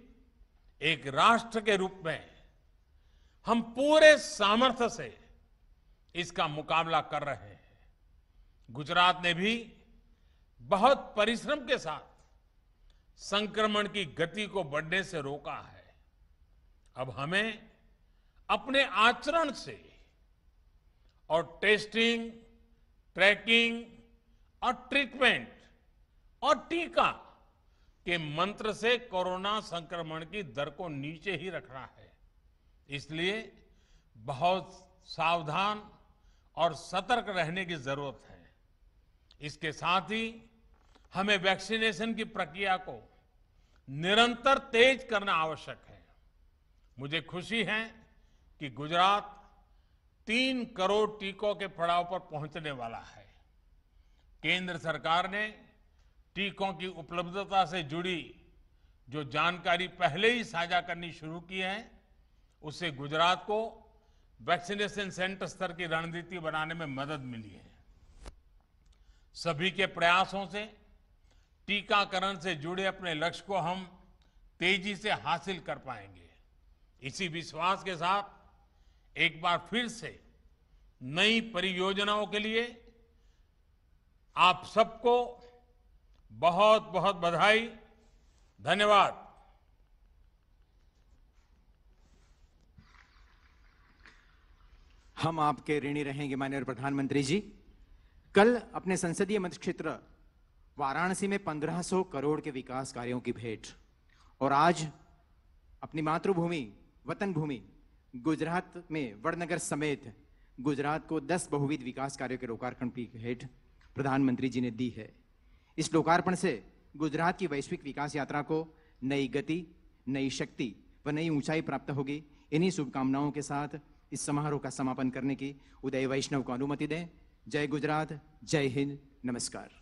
एक राष्ट्र के रूप में हम पूरे सामर्थ्य से इसका मुकाबला कर रहे हैं गुजरात ने भी बहुत परिश्रम के साथ संक्रमण की गति को बढ़ने से रोका है अब हमें अपने आचरण से और टेस्टिंग ट्रैकिंग और ट्रीटमेंट और टीका के मंत्र से कोरोना संक्रमण की दर को नीचे ही रखना है इसलिए बहुत सावधान और सतर्क रहने की जरूरत है इसके साथ ही हमें वैक्सीनेशन की प्रक्रिया को निरंतर तेज करना आवश्यक है मुझे खुशी है कि गुजरात तीन करोड़ टीकों के पड़ाव पर पहुंचने वाला है केंद्र सरकार ने टीकों की उपलब्धता से जुड़ी जो जानकारी पहले ही साझा करनी शुरू की है उससे गुजरात को वैक्सीनेशन सेंटर स्तर की रणनीति बनाने में मदद मिली है सभी के प्रयासों से टीकाकरण से जुड़े अपने लक्ष्य को हम तेजी से हासिल कर पाएंगे इसी विश्वास के साथ एक बार फिर से नई परियोजनाओं के लिए आप सबको बहुत बहुत बधाई धन्यवाद हम आपके ऋणी रहेंगे माननीय प्रधानमंत्री जी कल अपने संसदीय मत क्षेत्र वाराणसी में 1500 करोड़ के विकास कार्यों की भेंट और आज अपनी मातृभूमि वतन भूमि गुजरात में वड़नगर समेत गुजरात को 10 बहुविध विकास कार्यों के लोकार्पण की भेंट प्रधानमंत्री जी ने दी है इस लोकार्पण से गुजरात की वैश्विक विकास यात्रा को नई गति नई शक्ति व नई ऊंचाई प्राप्त होगी इन्हीं शुभकामनाओं के साथ इस समारोह का समापन करने की उदय वैष्णव को अनुमति दें जय गुजरात जय हिंद नमस्कार